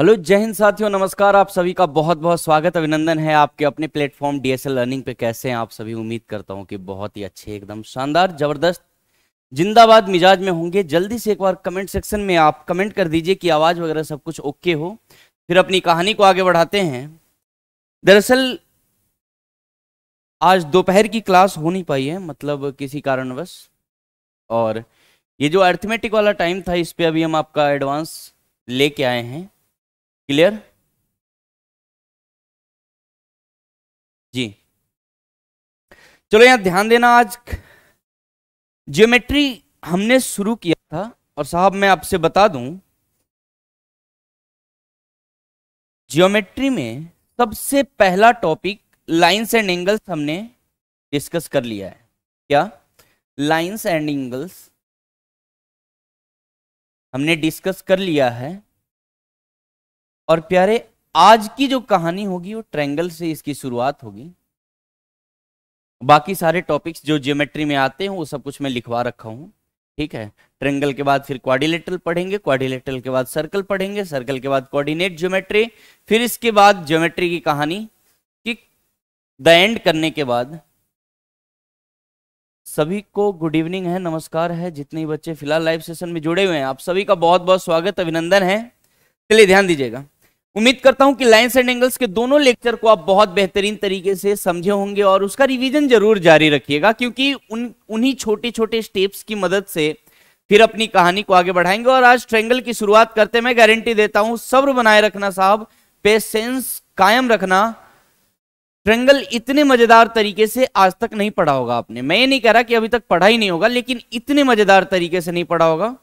Hello जय हिंद साथियों नमस्कार आप सभी का बहुत बहुत स्वागत अभिनंदन है आपके अपने प्लेटफॉर्म डीएसएल लर्निंग पे कैसे हैं आप सभी उम्मीद करता हूं कि बहुत ही अच्छे एकदम शानदार जबरदस्त जिंदाबाद मिजाज में होंगे जल्दी से एक बार कमेंट सेक्शन में आप कमेंट कर दीजिए कि आवाज़ वगैरह सब कुछ ओके हो फिर अपनी कहानी को आगे बढ़ाते हैं दरअसल आज दोपहर की क्लास हो नहीं पाई है मतलब किसी कारणवश और ये जो अर्थमेटिक वाला टाइम था इस पर अभी हम आपका एडवांस लेके आए हैं क्लियर जी चलो यहां ध्यान देना आज ज्योमेट्री हमने शुरू किया था और साहब मैं आपसे बता दूं ज्योमेट्री में सबसे पहला टॉपिक लाइंस एंड एंगल्स हमने डिस्कस कर लिया है क्या लाइंस एंड एंगल्स हमने डिस्कस कर लिया है और प्यारे आज की जो कहानी होगी वो ट्रेंगल से इसकी शुरुआत होगी बाकी सारे टॉपिक्स जो जियोमेट्री में आते हैं वो सब कुछ मैं लिखवा रखा हूँ ठीक है ट्रेंगल के बाद फिर क्वाडिलेटरल पढ़ेंगे क्वाडिलेटरल के बाद सर्कल पढ़ेंगे सर्कल के बाद कोऑर्डिनेट ज्योमेट्री फिर इसके बाद ज्योमेट्री की कहानी कि द एंड करने के बाद सभी को गुड इवनिंग है नमस्कार है जितने बच्चे फिलहाल लाइव सेशन में जुड़े हुए हैं आप सभी का बहुत बहुत स्वागत अभिनंदन है चलिए ध्यान दीजिएगा उम्मीद करता हूं कि लाइन्स एंड एंगल्स के दोनों लेक्चर को आप बहुत बेहतरीन तरीके से समझे होंगे और उसका रिवीजन जरूर जारी रखिएगा क्योंकि उन उन्हीं छोटे छोटे स्टेप्स की मदद से फिर अपनी कहानी को आगे बढ़ाएंगे और आज ट्रेंगल की शुरुआत करते मैं गारंटी देता हूं सब्र बनाए रखना साहब पेशेंस कायम रखना ट्रेंगल इतने मजेदार तरीके से आज तक नहीं पढ़ा होगा आपने मैं ये नहीं कह रहा कि अभी तक पढ़ा ही नहीं होगा लेकिन इतने मजेदार तरीके से नहीं पढ़ा होगा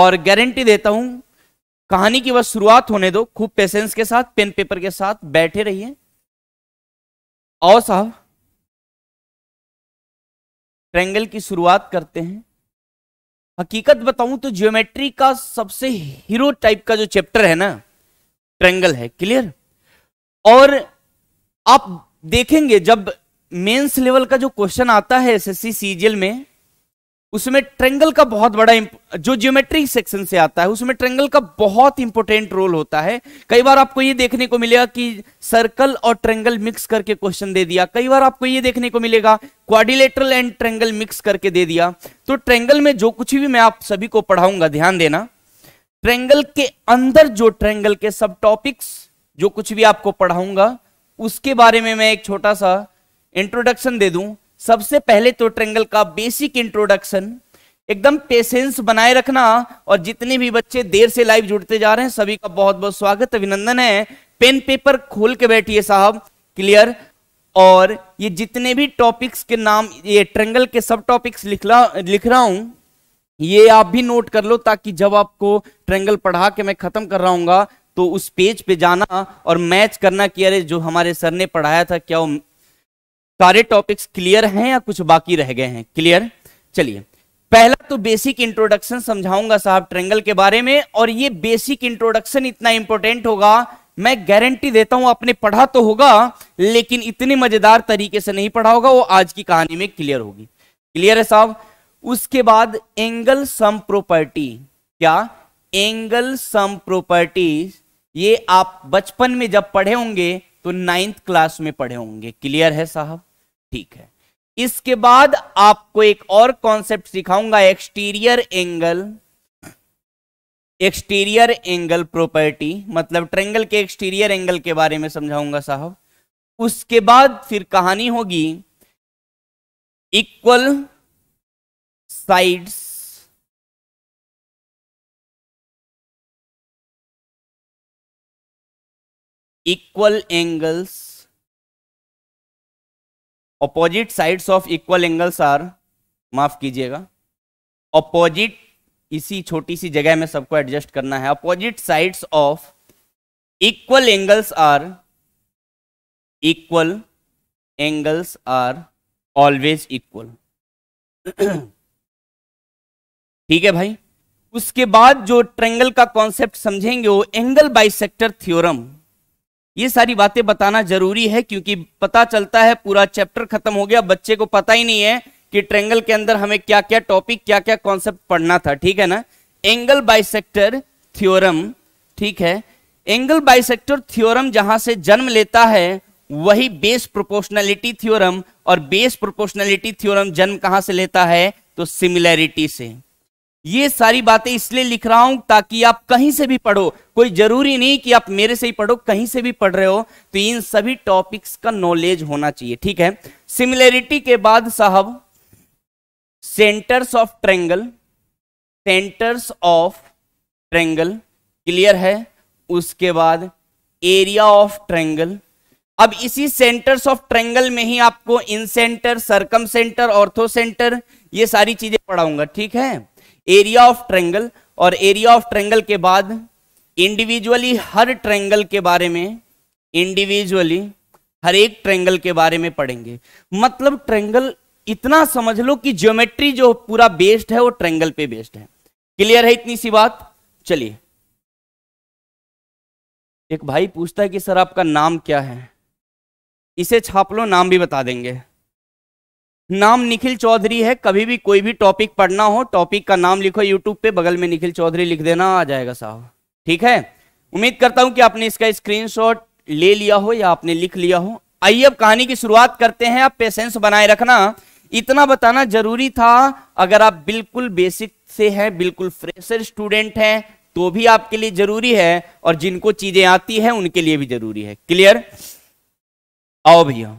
और गारंटी देता हूं कहानी की बस शुरुआत होने दो खूब पेशेंस के साथ पेन पेपर के साथ बैठे रहिए और साहब ट्रेंगल की शुरुआत करते हैं हकीकत बताऊं तो ज्योमेट्री का सबसे हीरो टाइप का जो चैप्टर है ना ट्रेंगल है क्लियर और आप देखेंगे जब मेंस लेवल का जो क्वेश्चन आता है एसएससी सीजीएल में उसमें ट्रेंगल का बहुत बड़ा जो जियोमेट्रिक सेक्शन से आता है उसमें ट्रेंगल का बहुत इंपॉर्टेंट रोल होता है कई बार आपको ये देखने को मिलेगा कि सर्कल और ट्रेंगल मिक्स करके क्वेश्चन दे दिया कई बार आपको ये देखने को मिलेगा क्वाडिलेटरल एंड ट्रेंगल मिक्स करके दे दिया तो ट्रेंगल में जो कुछ भी मैं आप सभी को पढ़ाऊंगा ध्यान देना ट्रेंगल के अंदर जो ट्रेंगल के सब टॉपिक्स जो कुछ भी आपको पढ़ाऊंगा उसके बारे में मैं एक छोटा सा इंट्रोडक्शन दे दूं सबसे पहले तो ट्रेंगल का बेसिक इंट्रोडक्शन एकदम पेशेंस बनाए रखना और जितने भी बच्चे देर से लाइव जुड़ते जा रहे हैं सभी का बहुत बहुत स्वागत अभिनंदन है पेन पेपर खोल के बैठिए साहब क्लियर और ये जितने भी टॉपिक्स के नाम ये ट्रेंगल के सब टॉपिक्स लिख लिख रहा हूं ये आप भी नोट कर लो ताकि जब आपको ट्रेंगल पढ़ा के मैं खत्म कर रहा हूँ तो उस पेज पे जाना और मैच करना कि अरे जो हमारे सर ने पढ़ाया था क्या वो सारे टॉपिक्स क्लियर हैं या कुछ बाकी रह गए हैं क्लियर चलिए पहला तो बेसिक इंट्रोडक्शन समझाऊंगा साहब ट्रेंगल के बारे में और ये बेसिक इंट्रोडक्शन इतना इंपॉर्टेंट होगा मैं गारंटी देता हूं आपने पढ़ा तो होगा लेकिन इतने मजेदार तरीके से नहीं पढ़ा होगा वो आज की कहानी में क्लियर होगी क्लियर है साहब उसके बाद एंगल सम प्रॉपर्टी क्या एंगल सम प्रॉपर्टी ये आप बचपन में जब पढ़े होंगे तो नाइन्थ क्लास में पढ़े होंगे क्लियर है साहब ठीक है इसके बाद आपको एक और कॉन्सेप्ट सिखाऊंगा exterior angle exterior angle property मतलब ट्रेंगल के एक्सटीरियर एंगल के बारे में समझाऊंगा साहब उसके बाद फिर कहानी होगी equal sides equal angles opposite sides of equal angles are माफ कीजिएगा अपोजिट इसी छोटी सी जगह में सबको एडजस्ट करना है opposite sides of equal angles are equal angles are always equal ठीक है भाई उसके बाद जो ट्रेंगल का कॉन्सेप्ट समझेंगे वो एंगल बाइसेक्टर थ्योरम ये सारी बातें बताना जरूरी है क्योंकि पता चलता है पूरा चैप्टर खत्म हो गया बच्चे को पता ही नहीं है कि ट्रेंगल के अंदर हमें क्या क्या टॉपिक क्या क्या कॉन्सेप्ट पढ़ना था ठीक है ना एंगल बाइसेक्टर थ्योरम ठीक है एंगल बाइसेक्टर थ्योरम जहां से जन्म लेता है वही बेस प्रोपोर्शनैलिटी थ्योरम और बेस प्रोपोर्शनैलिटी थ्योरम जन्म कहां से लेता है तो सिमिलैरिटी से ये सारी बातें इसलिए लिख रहा हूं ताकि आप कहीं से भी पढ़ो कोई जरूरी नहीं कि आप मेरे से ही पढ़ो कहीं से भी पढ़ रहे हो तो इन सभी टॉपिक्स का नॉलेज होना चाहिए ठीक है सिमिलरिटी के बाद साहब centres of triangle centres of triangle clear है उसके बाद एरिया ऑफ ट्रेंगल अब इसी सेंटर्स ऑफ ट्रेंगल में ही आपको incentre circumcentre orthocentre ये सारी चीजें पढ़ाऊंगा ठीक है एरिया ऑफ ट्रेंगल और एरिया ऑफ ट्रेंगल के बाद इंडिविजुअली हर ट्रेंगल के बारे में इंडिविजुअली हर एक ट्रेंगल के बारे में पढ़ेंगे मतलब ट्रेंगल इतना समझ लो कि ज्योमेट्री जो पूरा बेस्ड है वो ट्रेंगल पे बेस्ड है क्लियर है इतनी सी बात चलिए एक भाई पूछता है कि सर आपका नाम क्या है इसे छाप लो नाम भी बता देंगे नाम निखिल चौधरी है कभी भी कोई भी टॉपिक पढ़ना हो टॉपिक का नाम लिखो यूट्यूब पे बगल में निखिल चौधरी लिख देना आ जाएगा साहब ठीक है उम्मीद करता हूं कि आपने इसका स्क्रीनशॉट ले लिया हो या आपने लिख लिया हो आइए अब कहानी की शुरुआत करते हैं आप पेशेंस बनाए रखना इतना बताना जरूरी था अगर आप बिल्कुल बेसिक से हैं बिल्कुल फ्रेशर स्टूडेंट हैं तो भी आपके लिए जरूरी है और जिनको चीजें आती है उनके लिए भी जरूरी है क्लियर आओ भैया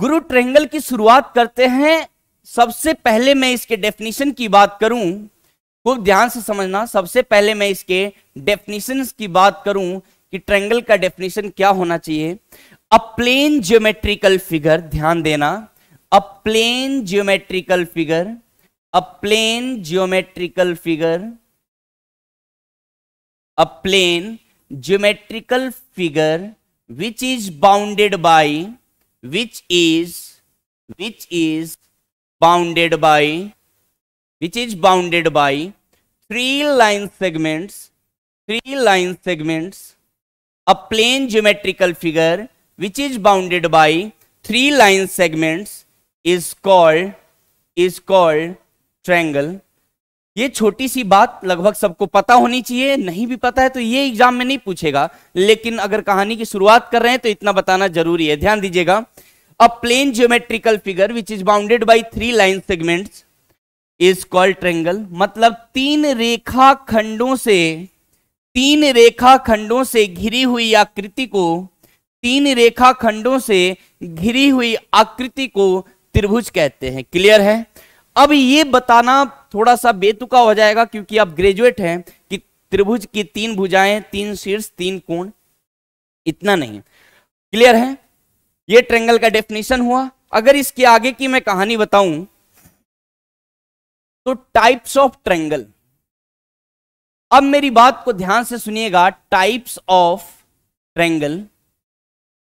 गुरु ट्रेंगल की शुरुआत करते हैं सबसे पहले मैं इसके डेफिनेशन की बात करूं खूब ध्यान से समझना सबसे पहले मैं इसके डेफिनेशन की बात करूं कि ट्रेंगल का डेफिनेशन क्या होना चाहिए अ प्लेन ज्योमेट्रिकल फिगर ध्यान देना a plane geometrical figure a plane geometrical figure a plane geometrical figure which is bounded by which is which is bounded by which is bounded by three line segments three line segments a plane geometrical figure which is bounded by three line segments is called is called triangle ये छोटी सी बात लगभग सबको पता होनी चाहिए नहीं भी पता है तो ये एग्जाम में नहीं पूछेगा लेकिन अगर कहानी की शुरुआत कर रहे हैं तो इतना बताना जरूरी है ध्यान दीजिएगा a plane geometrical figure which is bounded by three line segment is called triangle मतलब तीन रेखा खंडों से तीन रेखा खंडों से घिरी हुई आकृति को तीन रेखा खंडों से घिरी हुई आकृति को त्रिभुज कहते हैं क्लियर है अब ये बताना थोड़ा सा बेतुका हो जाएगा क्योंकि आप ग्रेजुएट हैं कि त्रिभुज की तीन भुजाएं तीन शीर्ष तीन कोण इतना नहीं क्लियर है ये ट्रेंगल का डेफिनेशन हुआ अगर इसके आगे की मैं कहानी बताऊं तो टाइप्स ऑफ ट्रेंगल अब मेरी बात को ध्यान से सुनिएगा टाइप्स ऑफ ट्रेंगल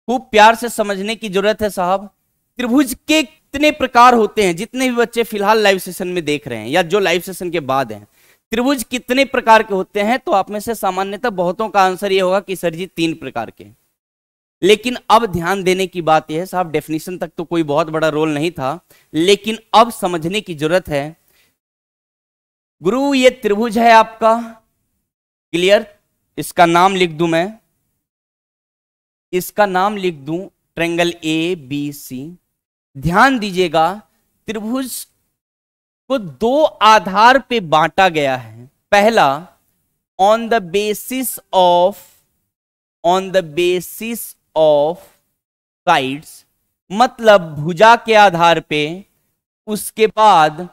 खूब प्यार से समझने की जरूरत है साहब त्रिभुज के जितने प्रकार होते हैं जितने भी बच्चे फिलहाल लाइव सेशन में देख रहे हैं या जो लाइव सेशन के बाद हैं त्रिभुज कितने प्रकार के होते हैं तो आप में से सामान्यतः बहुतों का आंसर ये होगा कि सर जी तीन प्रकार के लेकिन अब ध्यान देने की बात यह है साहब डेफिनेशन तक तो कोई बहुत बड़ा रोल नहीं था लेकिन अब समझने की जरूरत है गुरु ये त्रिभुज है आपका क्लियर इसका नाम लिख दू मैं इसका नाम लिख दू ट्रेंगल ए बी सी ध्यान दीजिएगा त्रिभुज को दो आधार पे बांटा गया है पहला on the basis of on the basis of sides मतलब भुजा के आधार पे उसके बाद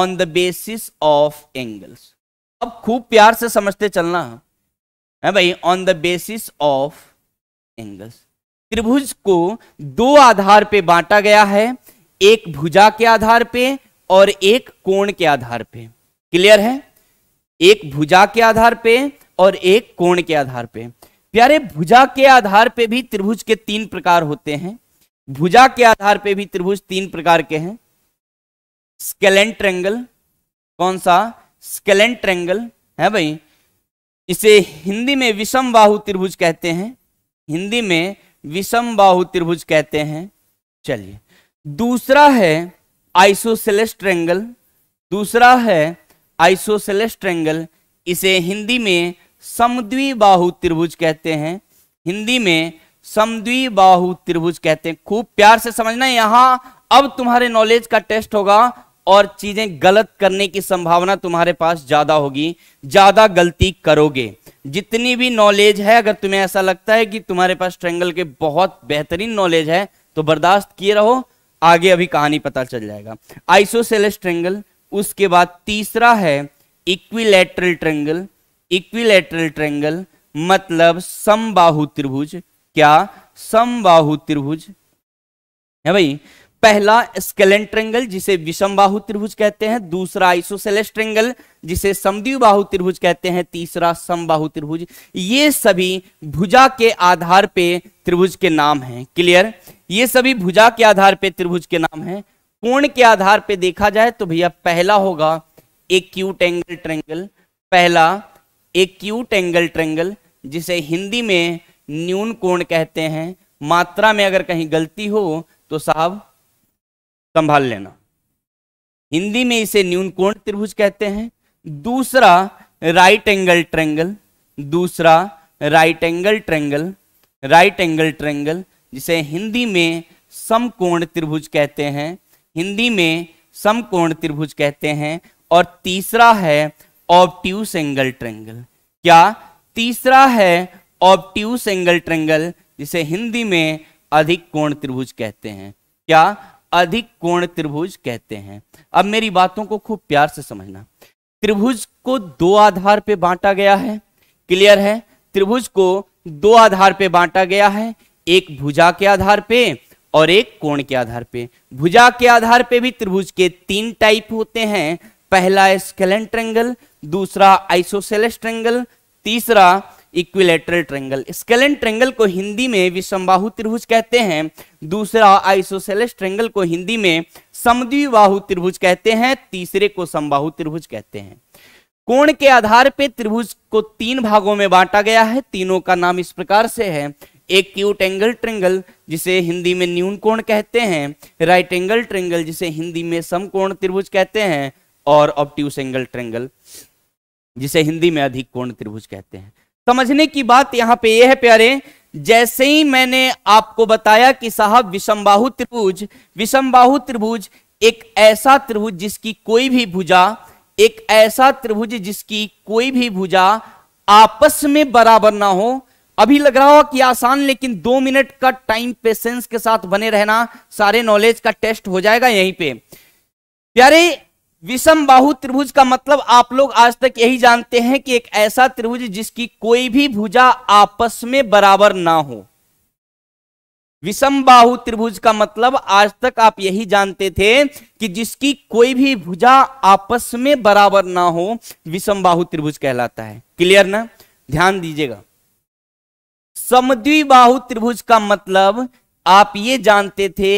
on the basis of angles अब खूब प्यार से समझते चलना है भाई on the basis of angles त्रिभुज को दो आधार पे बांटा गया है एक भुजा के आधार पे और एक कोण के आधार पे क्लियर है एक भुजा के आधार पे और एक कोण के आधार पे प्यारे भुजा के आधार पे भी त्रिभुज के तीन प्रकार होते हैं भुजा के आधार पे भी त्रिभुज तीन प्रकार के हैं स्केलेंट एंगल कौन सा स्केलेंट एंगल है भाई इसे हिंदी में विषम बाहु त्रिभुज कहते हैं हिंदी में विषम बाहु त्रिभुज कहते हैं चलिए दूसरा है आइसोसेलेस ट्रेंगल दूसरा है आइसोसेलेस ट्रेंगल इसे हिंदी में समद्वी बाहु त्रिभुज कहते हैं हिंदी में समद्वी बाहु त्रिभुज कहते हैं खूब प्यार से समझना यहां अब तुम्हारे नॉलेज का टेस्ट होगा और चीजें गलत करने की संभावना तुम्हारे पास ज्यादा होगी ज्यादा गलती करोगे जितनी भी नॉलेज है अगर तुम्हें ऐसा लगता है कि तुम्हारे पास ट्रेंगल के बहुत बेहतरीन नॉलेज है तो बर्दाश्त किए रहो आगे अभी कहानी पता चल जाएगा आइसोसेलेस ट्रेंगल उसके बाद तीसरा है इक्विलेटरल ट्रेंगल इक्विलेटरल ट्रेंगल मतलब समबाहु त्रिभुज क्या समबाहु त्रिभुज है भाई पहला स्केलेन ट्रेंगल जिसे विषम बाहु त्रिभुज कहते हैं दूसरा आइसोसेलेस ट्रेंगल जिसे समद्वी बाहु त्रिभुज कहते हैं तीसरा समबाहु त्रिभुज ये सभी भुजा के आधार पे त्रिभुज के नाम हैं क्लियर ये सभी भुजा के आधार पे त्रिभुज के नाम हैं कोण के आधार पे देखा जाए तो भैया पहला होगा एक्यूट एंगल ट्रेंगल पहला एक्यूट एंगल ट्रेंगल जिसे हिंदी में न्यून कोण कहते हैं मात्रा में अगर कहीं गलती हो तो साहब संभाल लेना हिंदी में इसे न्यून कोण त्रिभुज कहते हैं दूसरा राइट एंगल ट्रेंगल दूसरा right angle triangle right angle triangle जिसे हिंदी में समकोण त्रिभुज कहते हैं हिंदी में समकोण त्रिभुज कहते हैं और तीसरा है ऑब्ट्यूस एंगल ट्रेंगल क्या तीसरा है ऑब्ट्यूस एंगल ट्रेंगल जिसे हिंदी में अधिक कोण त्रिभुज कहते हैं क्या अधिक कोण त्रिभुज कहते हैं अब मेरी बातों को खूब प्यार से समझना त्रिभुज को दो आधार पे बांटा गया है क्लियर है त्रिभुज को दो आधार पे बांटा गया है एक भुजा के आधार पे और एक कोण के आधार पे भुजा के आधार पे भी त्रिभुज के तीन टाइप होते हैं पहला स्केलेंट्रेंगल ट्रेंगल दूसरा आइसोसेलेस्ट्रेंगल तीसरा इक्विलेटरल ट्रेंगल स्केलन ट्रेंगल को हिंदी में विषमबाहु त्रिभुज कहते हैं दूसरा आइसोसेलेस ट्रेंगल को हिंदी में समद्विबाहु त्रिभुज कहते हैं तीसरे को समबाहु त्रिभुज कहते हैं कोण के आधार पर त्रिभुज को तीन भागों में बांटा गया है तीनों का नाम इस प्रकार से है एक क्यूट एंगल ट्रेंगल जिसे हिंदी में न्यून कोण कहते हैं राइट एंगल ट्रेंगल जिसे हिंदी में समकोण त्रिभुज कहते हैं और ऑप्टिव एंगल ट्रेंगल जिसे हिंदी में अधिक कोण त्रिभुज कहते हैं समझने की बात यहां पे यह है प्यारे जैसे ही मैंने आपको बताया कि साहब विषमबाहु त्रिभुज विषमबाहु त्रिभुज एक ऐसा त्रिभुज जिसकी कोई भी भुजा एक ऐसा त्रिभुज जिसकी कोई भी भुजा आपस में बराबर ना हो अभी लग रहा हो कि आसान लेकिन दो मिनट का टाइम पेशेंस के साथ बने रहना सारे नॉलेज का टेस्ट हो जाएगा यहीं पे प्यारे विषम बाहु त्रिभुज का मतलब आप लोग आज तक यही जानते हैं कि एक ऐसा त्रिभुज जिसकी कोई भी भुजा आपस में बराबर ना हो विषम बाहु त्रिभुज का मतलब आज तक आप यही जानते थे कि जिसकी कोई भी भुजा आपस में बराबर ना हो विषम बाहु त्रिभुज कहलाता है क्लियर ना ध्यान दीजिएगा समद्विबाहु त्रिभुज का मतलब आप ये जानते थे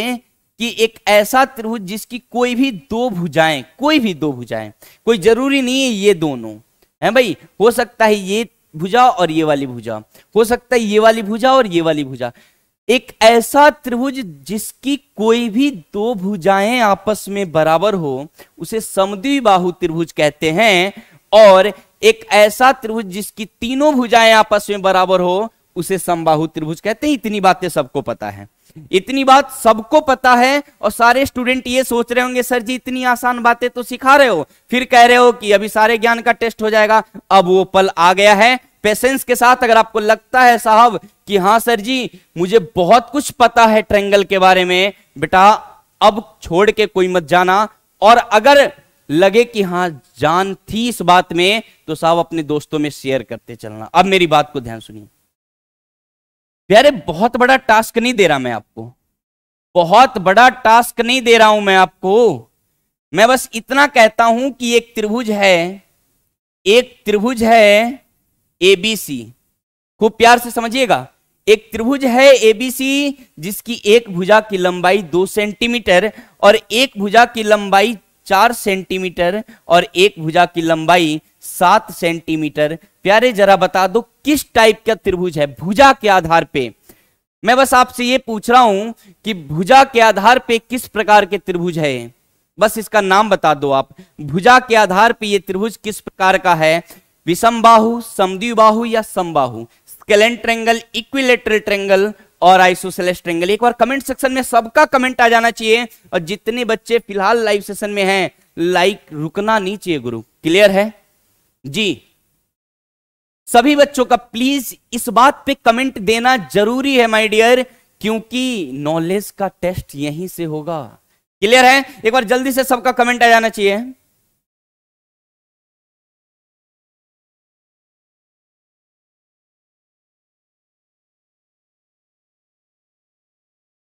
कि एक ऐसा त्रिभुज जिसकी कोई भी दो भुजाएं कोई भी दो भुजाएं कोई जरूरी नहीं है ये दोनों है भाई हो सकता है ये भुजा और ये वाली भुजा हो सकता है ये वाली भुजा और ये वाली भुजा एक ऐसा त्रिभुज जिसकी कोई भी दो भुजाएं आपस में बराबर हो उसे समद्विबाहु त्रिभुज कहते हैं और एक ऐसा त्रिभुज जिसकी तीनों भुजाएं आपस में बराबर हो उसे समबाहु त्रिभुज कहते हैं इतनी बातें सबको पता है इतनी बात सबको पता है और सारे स्टूडेंट ये सोच रहे होंगे सर जी इतनी आसान बातें तो सिखा रहे हो फिर कह रहे हो कि अभी सारे ज्ञान का टेस्ट हो जाएगा अब वो पल आ गया है पेशेंस के साथ अगर आपको लगता है साहब कि हाँ सर जी मुझे बहुत कुछ पता है ट्रेंगल के बारे में बेटा अब छोड़ के कोई मत जाना और अगर लगे कि हाँ जान थी इस बात में तो साहब अपने दोस्तों में शेयर करते चलना अब मेरी बात को ध्यान सुनिए प्यारे बहुत बड़ा टास्क नहीं दे रहा मैं आपको बहुत बड़ा टास्क नहीं दे रहा हूं मैं आपको मैं बस इतना कहता हूं कि एक त्रिभुज है एक त्रिभुज है एबीसी खूब प्यार से समझिएगा एक त्रिभुज है एबीसी जिसकी एक भुजा की लंबाई दो सेंटीमीटर और एक भुजा की लंबाई चार सेंटीमीटर और एक भुजा की लंबाई सात सेंटीमीटर प्यारे जरा बता दो किस टाइप का त्रिभुज है भुजा के आधार पे मैं बस आपसे ये पूछ रहा हूं कि भुजा के आधार पे किस प्रकार के त्रिभुज है बस इसका नाम बता दो आप भुजा के आधार पे ये त्रिभुज किस प्रकार का है विषम बाहु समद्विबाहु या समबाहु स्केलन ट्रेंगल इक्विलेटर ट्रेंगल और आइसोसेलेस ट्रेंगल एक बार कमेंट सेक्शन में सबका कमेंट आ जाना चाहिए और जितने बच्चे फिलहाल लाइव सेशन में हैं लाइक रुकना नहीं चाहिए गुरु क्लियर है जी सभी बच्चों का प्लीज इस बात पे कमेंट देना जरूरी है माय डियर क्योंकि नॉलेज का टेस्ट यहीं से होगा क्लियर है एक बार जल्दी से सबका कमेंट आ जाना चाहिए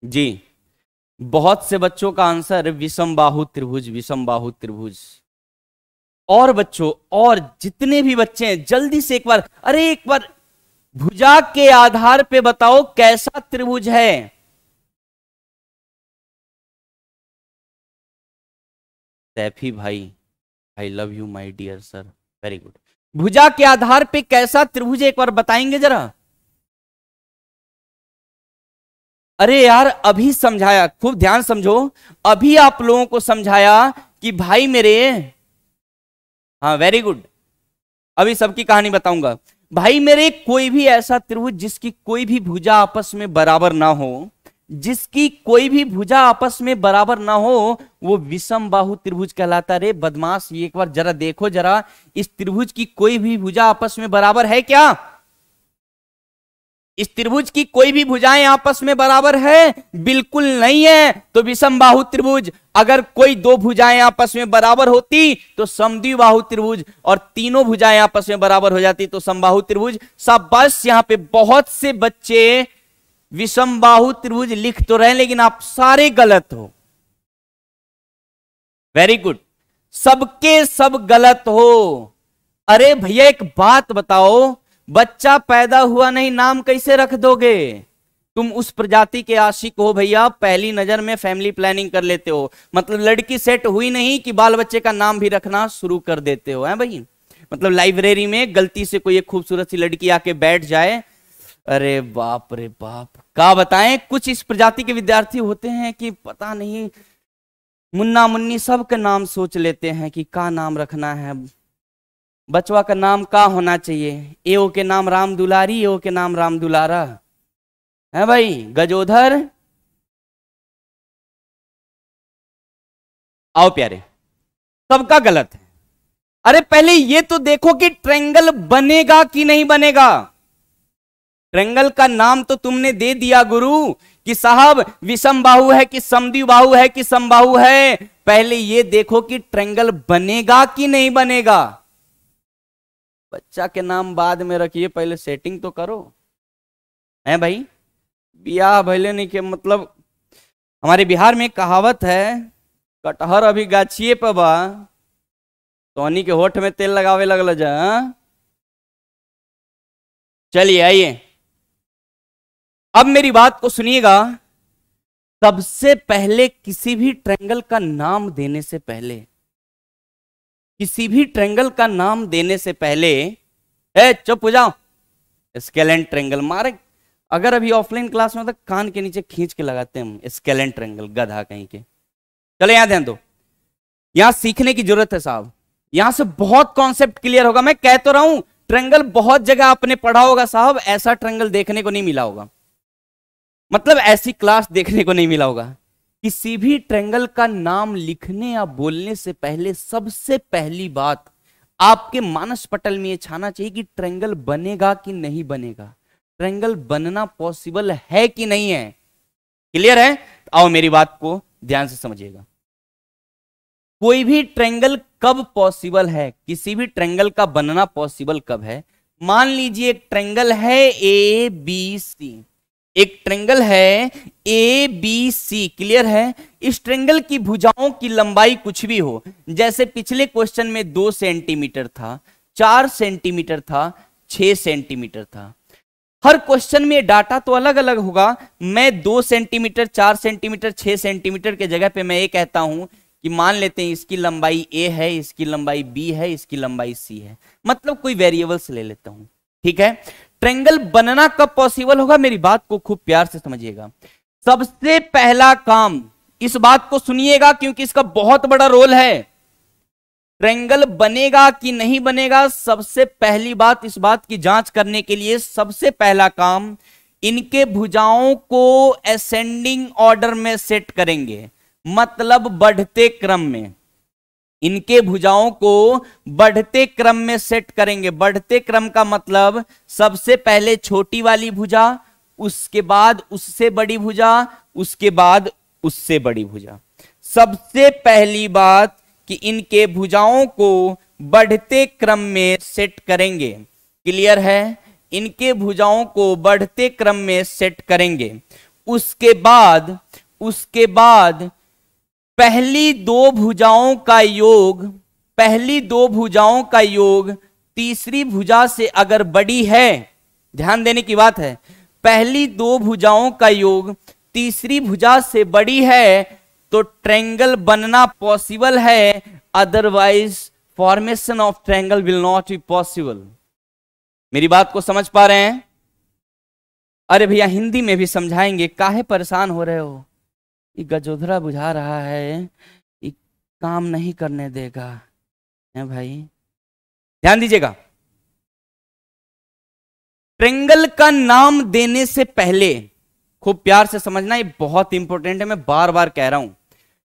जी बहुत से बच्चों का आंसर विषम बाहु त्रिभुज विषम बाहु त्रिभुज और बच्चों और जितने भी बच्चे हैं जल्दी से एक बार अरे एक बार भुजा के आधार पे बताओ कैसा त्रिभुज है सैफी भाई I love you my dear sir very good भुजा के आधार पे कैसा त्रिभुज एक बार बताएंगे जरा अरे यार अभी समझाया खूब ध्यान समझो अभी आप लोगों को समझाया कि भाई मेरे हाँ वेरी गुड अभी सबकी कहानी बताऊंगा भाई मेरे कोई भी ऐसा त्रिभुज जिसकी कोई भी भुजा आपस में बराबर ना हो जिसकी कोई भी भुजा आपस में बराबर ना हो वो विषम बाहु त्रिभुज कहलाता रे बदमाश ये एक बार जरा देखो जरा इस त्रिभुज की कोई भी भुजा आपस में बराबर है क्या इस त्रिभुज की कोई भी भुजाएं आपस में बराबर है बिल्कुल नहीं है तो विषम बाहु त्रिभुज अगर कोई दो भुजाएं आपस में बराबर होती तो समद्विबाहु त्रिभुज और तीनों भुजाएं आपस में बराबर हो जाती तो समबाहु त्रिभुज सब बस यहाँ पे बहुत से बच्चे विषम बाहु त्रिभुज लिख तो रहे लेकिन आप सारे गलत हो वेरी गुड सबके सब गलत हो अरे भैया एक बात बताओ बच्चा पैदा हुआ नहीं नाम कैसे रख दोगे तुम उस प्रजाति के आशिक हो भैया पहली नजर में फैमिली प्लानिंग कर लेते हो मतलब लड़की सेट हुई नहीं कि बाल बच्चे का नाम भी रखना शुरू कर देते हो है भाई मतलब लाइब्रेरी में गलती से कोई एक खूबसूरत सी लड़की आके बैठ जाए अरे बाप रे बाप का बताएं कुछ इस प्रजाति के विद्यार्थी होते हैं कि पता नहीं मुन्ना मुन्नी सबके नाम सोच लेते हैं कि का नाम रखना है बचवा का नाम का होना चाहिए ओ के नाम राम दुलारी ओ के नाम राम दुलारा है भाई गजोधर आओ प्यारे सबका गलत है अरे पहले ये तो देखो कि ट्रेंगल बनेगा कि नहीं बनेगा ट्रेंगल का नाम तो तुमने दे दिया गुरु कि साहब विषम बाहु है कि समदि बाहु है कि समबाहु है पहले ये देखो कि ट्रेंगल बनेगा कि नहीं बनेगा बच्चा के नाम बाद में रखिए पहले सेटिंग तो करो है भाई ब्याह भले नहीं के मतलब हमारे बिहार में कहावत है कटहर अभी गाछिए पर बा सोनी के होठ में तेल लगावे लगल जा हाँ? चलिए आइए अब मेरी बात को सुनिएगा सबसे पहले किसी भी ट्रेंगल का नाम देने से पहले किसी भी ट्रेंगल का नाम देने से पहले ए चुप हो जाओ स्केलेंट ट्रेंगल मारे अगर अभी ऑफलाइन क्लास में तो कान के नीचे खींच के लगाते हैं हम स्केलेंट ट्रेंगल गधा कहीं के चले यहां ध्यान दो यहां सीखने की जरूरत है साहब यहां से बहुत कॉन्सेप्ट क्लियर होगा मैं कह तो रहा हूं ट्रेंगल बहुत जगह आपने पढ़ा होगा साहब ऐसा ट्रेंगल देखने को नहीं मिला होगा मतलब ऐसी क्लास देखने को नहीं मिला होगा किसी भी ट्रेंगल का नाम लिखने या बोलने से पहले सबसे पहली बात आपके मानस पटल में ये छाना चाहिए कि ट्रेंगल बनेगा कि नहीं बनेगा ट्रेंगल बनना पॉसिबल है कि नहीं है क्लियर है तो आओ मेरी बात को ध्यान से समझिएगा कोई भी ट्रेंगल कब पॉसिबल है किसी भी ट्रेंगल का बनना पॉसिबल कब है मान लीजिए एक ट्रेंगल है ए बी सी एक ट्रेंगल है ए बी सी क्लियर है इस ट्रेंगल की भुजाओं की लंबाई कुछ भी हो जैसे पिछले क्वेश्चन में दो सेंटीमीटर था चार सेंटीमीटर था छ सेंटीमीटर था हर क्वेश्चन में डाटा तो अलग अलग होगा मैं दो सेंटीमीटर चार सेंटीमीटर छह सेंटीमीटर के जगह पे मैं ये कहता हूं कि मान लेते हैं इसकी लंबाई ए है इसकी लंबाई बी है इसकी लंबाई सी है मतलब कोई वेरिएबल्स ले लेता हूं ठीक है ट्रेंगल बनना कब पॉसिबल होगा मेरी बात को खूब प्यार से समझिएगा सबसे पहला काम इस बात को सुनिएगा क्योंकि इसका बहुत बड़ा रोल है ट्रेंगल बनेगा कि नहीं बनेगा सबसे पहली बात इस बात की जांच करने के लिए सबसे पहला काम इनके भुजाओं को एसेंडिंग ऑर्डर में सेट करेंगे मतलब बढ़ते क्रम में इनके भुजाओं को बढ़ते क्रम में सेट करेंगे बढ़ते क्रम का मतलब सबसे पहले छोटी वाली भुजा उसके बाद उससे बड़ी भुजा उसके बाद उससे बड़ी भुजा सबसे पहली बात कि इनके भुजाओं को बढ़ते क्रम में सेट करेंगे क्लियर है इनके भुजाओं को बढ़ते क्रम में सेट करेंगे उसके बाद उसके बाद पहली दो भुजाओं का योग पहली दो भुजाओं का योग तीसरी भुजा से अगर बड़ी है ध्यान देने की बात है पहली दो भुजाओं का योग तीसरी भुजा से बड़ी है तो ट्रेंगल बनना पॉसिबल है otherwise formation of triangle will not be possible मेरी बात को समझ पा रहे हैं अरे भैया हिंदी में भी समझाएंगे काहे परेशान हो रहे हो ये गजोधरा बुझा रहा है ये काम नहीं करने देगा है भाई ध्यान दीजिएगा ट्रेंगल का नाम देने से पहले खूब प्यार से समझना ये बहुत इंपॉर्टेंट है मैं बार बार कह रहा हूं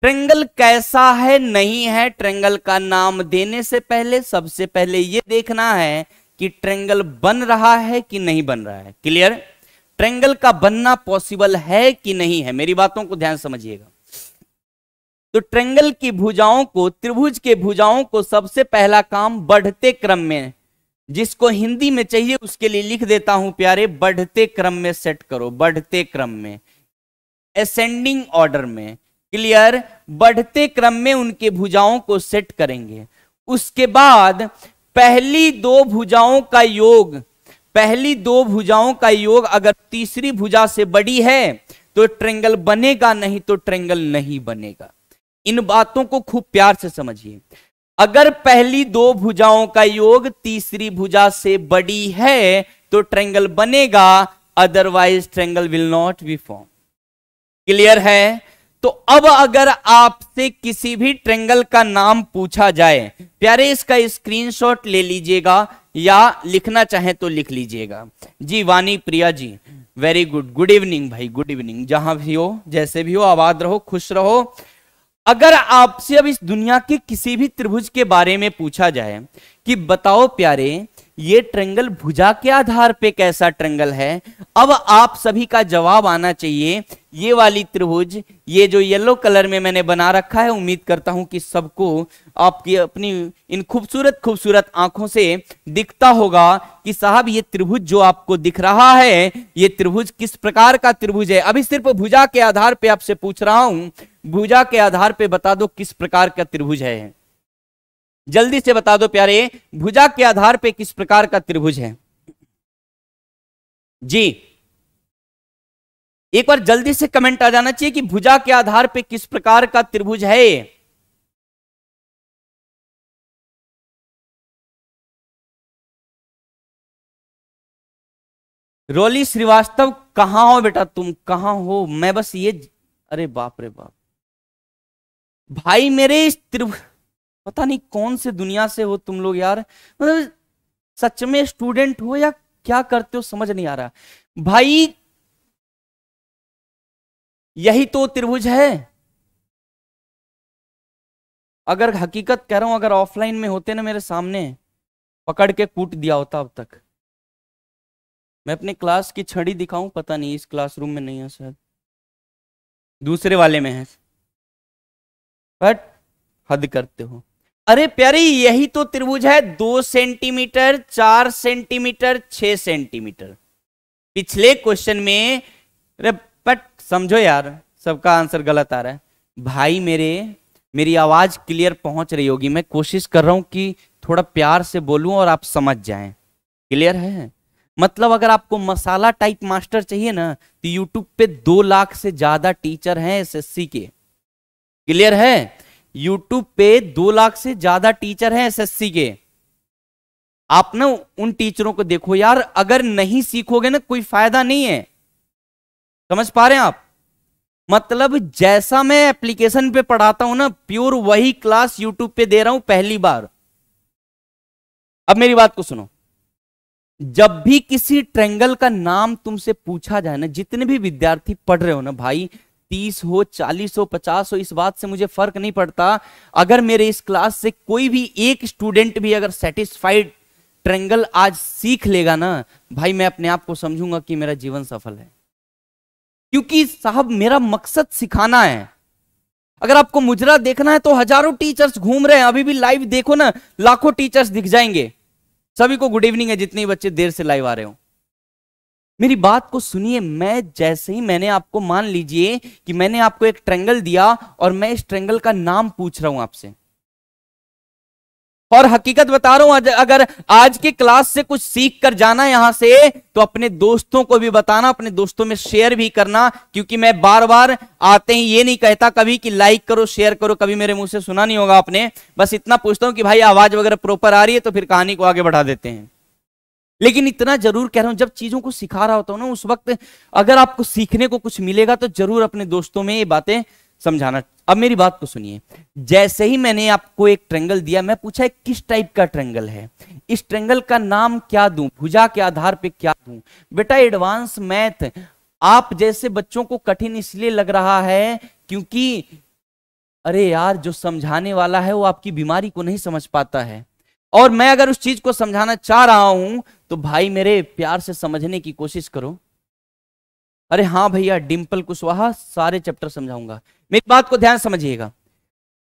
ट्रेंगल कैसा है नहीं है ट्रेंगल का नाम देने से पहले सबसे पहले ये देखना है कि ट्रेंगल बन रहा है कि नहीं बन रहा है क्लियर ट्रेंगल का बनना पॉसिबल है कि नहीं है मेरी बातों को ध्यान समझिएगा तो ट्रेंगल की भुजाओं को त्रिभुज के भुजाओं को सबसे पहला काम बढ़ते क्रम में जिसको हिंदी में चाहिए उसके लिए लिख देता हूं प्यारे बढ़ते क्रम में सेट करो बढ़ते क्रम में असेंडिंग ऑर्डर में क्लियर बढ़ते क्रम में उनके भुजाओं को सेट करेंगे उसके बाद पहली दो भुजाओं का योग पहली दो भुजाओं का योग अगर तीसरी भुजा से बड़ी है तो ट्रेंगल बनेगा नहीं तो ट्रेंगल नहीं बनेगा इन बातों को खूब प्यार से समझिए अगर पहली दो भुजाओं का योग तीसरी भुजा से बड़ी है तो ट्रेंगल बनेगा otherwise triangle will not be form clear है तो अब अगर आपसे किसी भी ट्रेंगल का नाम पूछा जाए प्यारे इसका स्क्रीनशॉट ले लीजिएगा या लिखना चाहे तो लिख लीजिएगा जी Vani Priya ji very good good evening भाई गुड इवनिंग जहां भी हो जैसे भी हो आबाद रहो खुश रहो अगर आपसे अब इस दुनिया के किसी भी त्रिभुज के बारे में पूछा जाए कि बताओ प्यारे ये ट्रेंगल भुजा के आधार पे कैसा ट्रेंगल है अब आप सभी का जवाब आना चाहिए ये वाली त्रिभुज ये जो येलो कलर में मैंने बना रखा है उम्मीद करता हूं कि सबको आपकी अपनी इन खूबसूरत खूबसूरत आंखों से दिखता होगा कि साहब ये त्रिभुज जो आपको दिख रहा है ये त्रिभुज किस प्रकार का त्रिभुज है अभी सिर्फ भुजा के आधार पे आपसे पूछ रहा हूं भुजा के आधार पे बता दो किस प्रकार का त्रिभुज है जल्दी से बता दो प्यारे भुजा के आधार पे किस प्रकार का त्रिभुज है जी एक बार जल्दी से कमेंट आ जाना चाहिए कि भुजा के आधार पे किस प्रकार का त्रिभुज है रोली श्रीवास्तव कहां हो बेटा तुम कहां हो मैं बस ये अरे बाप रे बाप भाई मेरे इस त्रिभुज पता नहीं कौन से दुनिया से हो तुम लोग यार मतलब सच में स्टूडेंट हो या क्या करते हो समझ नहीं आ रहा भाई यही तो त्रिभुज है अगर हकीकत कह रहा हूं अगर ऑफलाइन में होते ना मेरे सामने पकड़ के कूट दिया होता अब तक मैं अपने क्लास की छड़ी दिखाऊं पता नहीं इस क्लासरूम में नहीं है शायद दूसरे वाले में है बट हद करते हो अरे प्यारी यही तो त्रिभुज है दो सेंटीमीटर चार सेंटीमीटर छ सेंटीमीटर पिछले क्वेश्चन में अरे बट समझो यार सबका आंसर गलत आ रहा है भाई मेरे मेरी आवाज क्लियर पहुंच रही होगी मैं कोशिश कर रहा हूं कि थोड़ा प्यार से बोलूं और आप समझ जाएं क्लियर है मतलब अगर आपको मसाला टाइप मास्टर चाहिए ना तो यूट्यूब पे दो लाख से ज्यादा टीचर हैं एसएससी के क्लियर है यूट्यूब पे दो लाख से ज्यादा टीचर हैं एसएससी के आप ना उन टीचरों को देखो यार अगर नहीं सीखोगे ना कोई फायदा नहीं है समझ पा रहे हैं आप मतलब जैसा मैं एप्लीकेशन पे पढ़ाता हूं ना प्योर वही क्लास यूट्यूब पे दे रहा हूं पहली बार अब मेरी बात को सुनो जब भी किसी ट्रेंगल का नाम तुमसे पूछा जाए ना जितने भी विद्यार्थी पढ़ रहे हो ना भाई तीस हो चालीस हो पचास हो इस बात से मुझे फर्क नहीं पड़ता अगर मेरे इस क्लास से कोई भी एक स्टूडेंट भी अगर सेटिस्फाइड ट्रेंगल आज सीख लेगा ना भाई मैं अपने आप को समझूंगा कि मेरा जीवन सफल है क्योंकि साहब मेरा मकसद सिखाना है अगर आपको मुजरा देखना है तो हजारों टीचर्स घूम रहे हैं अभी भी लाइव देखो ना लाखों टीचर्स दिख जाएंगे सभी को गुड इवनिंग है जितने बच्चे देर से लाइव आ रहे हो मेरी बात को सुनिए मैं जैसे ही मैंने आपको मान लीजिए कि मैंने आपको एक ट्रेंगल दिया और मैं इस ट्रेंगल का नाम पूछ रहा हूं आपसे और हकीकत बता रहा हूं अगर आज की क्लास से कुछ सीख कर जाना यहां से तो अपने दोस्तों को भी बताना अपने दोस्तों में शेयर भी करना क्योंकि मैं बार बार आते ही ये नहीं कहता कभी कि लाइक करो शेयर करो कभी मेरे मुंह से सुना नहीं होगा आपने बस इतना पूछता हूं कि भाई आवाज वगैरह प्रॉपर आ रही है तो फिर कहानी को आगे बढ़ा देते हैं लेकिन इतना जरूर कह रहा हूं जब चीजों को सिखा रहा होता हूं ना उस वक्त अगर आपको सीखने को कुछ मिलेगा तो जरूर अपने दोस्तों में ये बातें समझाना अब मेरी बात को सुनिए जैसे ही मैंने आपको एक ट्रेंगल दिया मैं पूछा किस टाइप का ट्रेंगल है इस ट्रेंगल का नाम क्या दू भुजा के आधार पर क्या दू बेटा एडवांस मैथ आप जैसे बच्चों को कठिन इसलिए लग रहा है क्योंकि अरे यार जो समझाने वाला है वो आपकी बीमारी को नहीं समझ पाता है और मैं अगर उस चीज को समझाना चाह रहा हूं तो भाई मेरे प्यार से समझने की कोशिश करो अरे हाँ भैया डिम्पल कुशवाहा सारे चैप्टर समझाऊंगा मेरी बात को ध्यान समझिएगा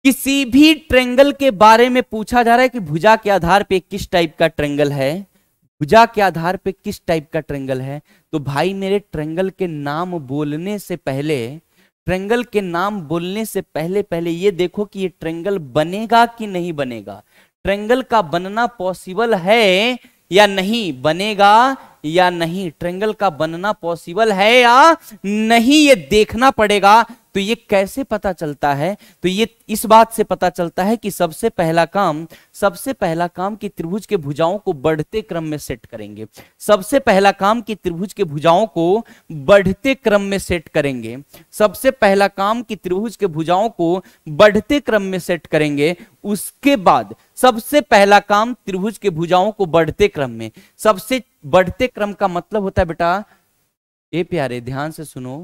किसी भी ट्रेंगल के बारे में पूछा जा रहा है कि भुजा के आधार पे किस टाइप का ट्रेंगल है भुजा के आधार पे किस टाइप का ट्रेंगल है तो भाई मेरे ट्रेंगल के नाम बोलने से पहले ट्रेंगल के नाम बोलने से पहले पहले ये देखो कि ये ट्रेंगल बनेगा कि नहीं बनेगा ट्रेंगल का बनना पॉसिबल है या नहीं बनेगा या नहीं ट्रेंगल का बनना पॉसिबल है या नहीं ये देखना पड़ेगा तो ये कैसे पता चलता है तो ये इस बात से पता चलता है कि सबसे पहला काम सबसे पहला काम कि त्रिभुज के भुजाओं को बढ़ते क्रम में सेट करेंगे सबसे पहला काम कि त्रिभुज के भुजाओं को बढ़ते क्रम में सेट करेंगे सबसे पहला काम कि त्रिभुज के भुजाओं को बढ़ते क्रम में सेट करेंगे उसके बाद सबसे पहला काम त्रिभुज के भुजाओं को बढ़ते क्रम में सबसे बढ़ते क्रम का मतलब होता है बेटा ए प्यारे ध्यान से सुनो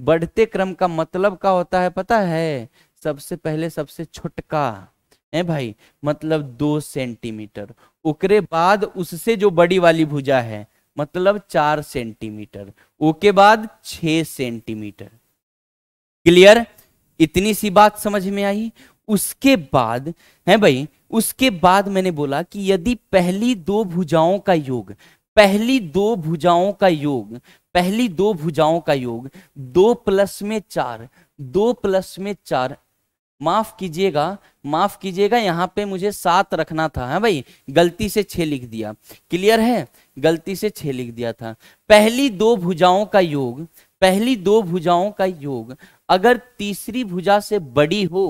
बढ़ते क्रम का मतलब का होता है पता है सबसे पहले सबसे छुटका है भाई मतलब दो सेंटीमीटर उकरे बाद उससे जो बड़ी वाली भुजा है मतलब चार सेंटीमीटर ओके बाद छ सेंटीमीटर क्लियर इतनी सी बात समझ में आई उसके बाद है भाई उसके बाद मैंने बोला कि यदि पहली दो भुजाओं का योग पहली दो भुजाओं का योग पहली दो भुजाओं का योग दो प्लस में चार दो प्लस में चार माफ कीजिएगा माफ कीजिएगा यहाँ पे मुझे सात रखना था है हाँ भाई गलती से छ लिख दिया क्लियर है गलती से छ लिख दिया था पहली दो भुजाओं का योग पहली दो भुजाओं का योग अगर तीसरी भुजा से बड़ी हो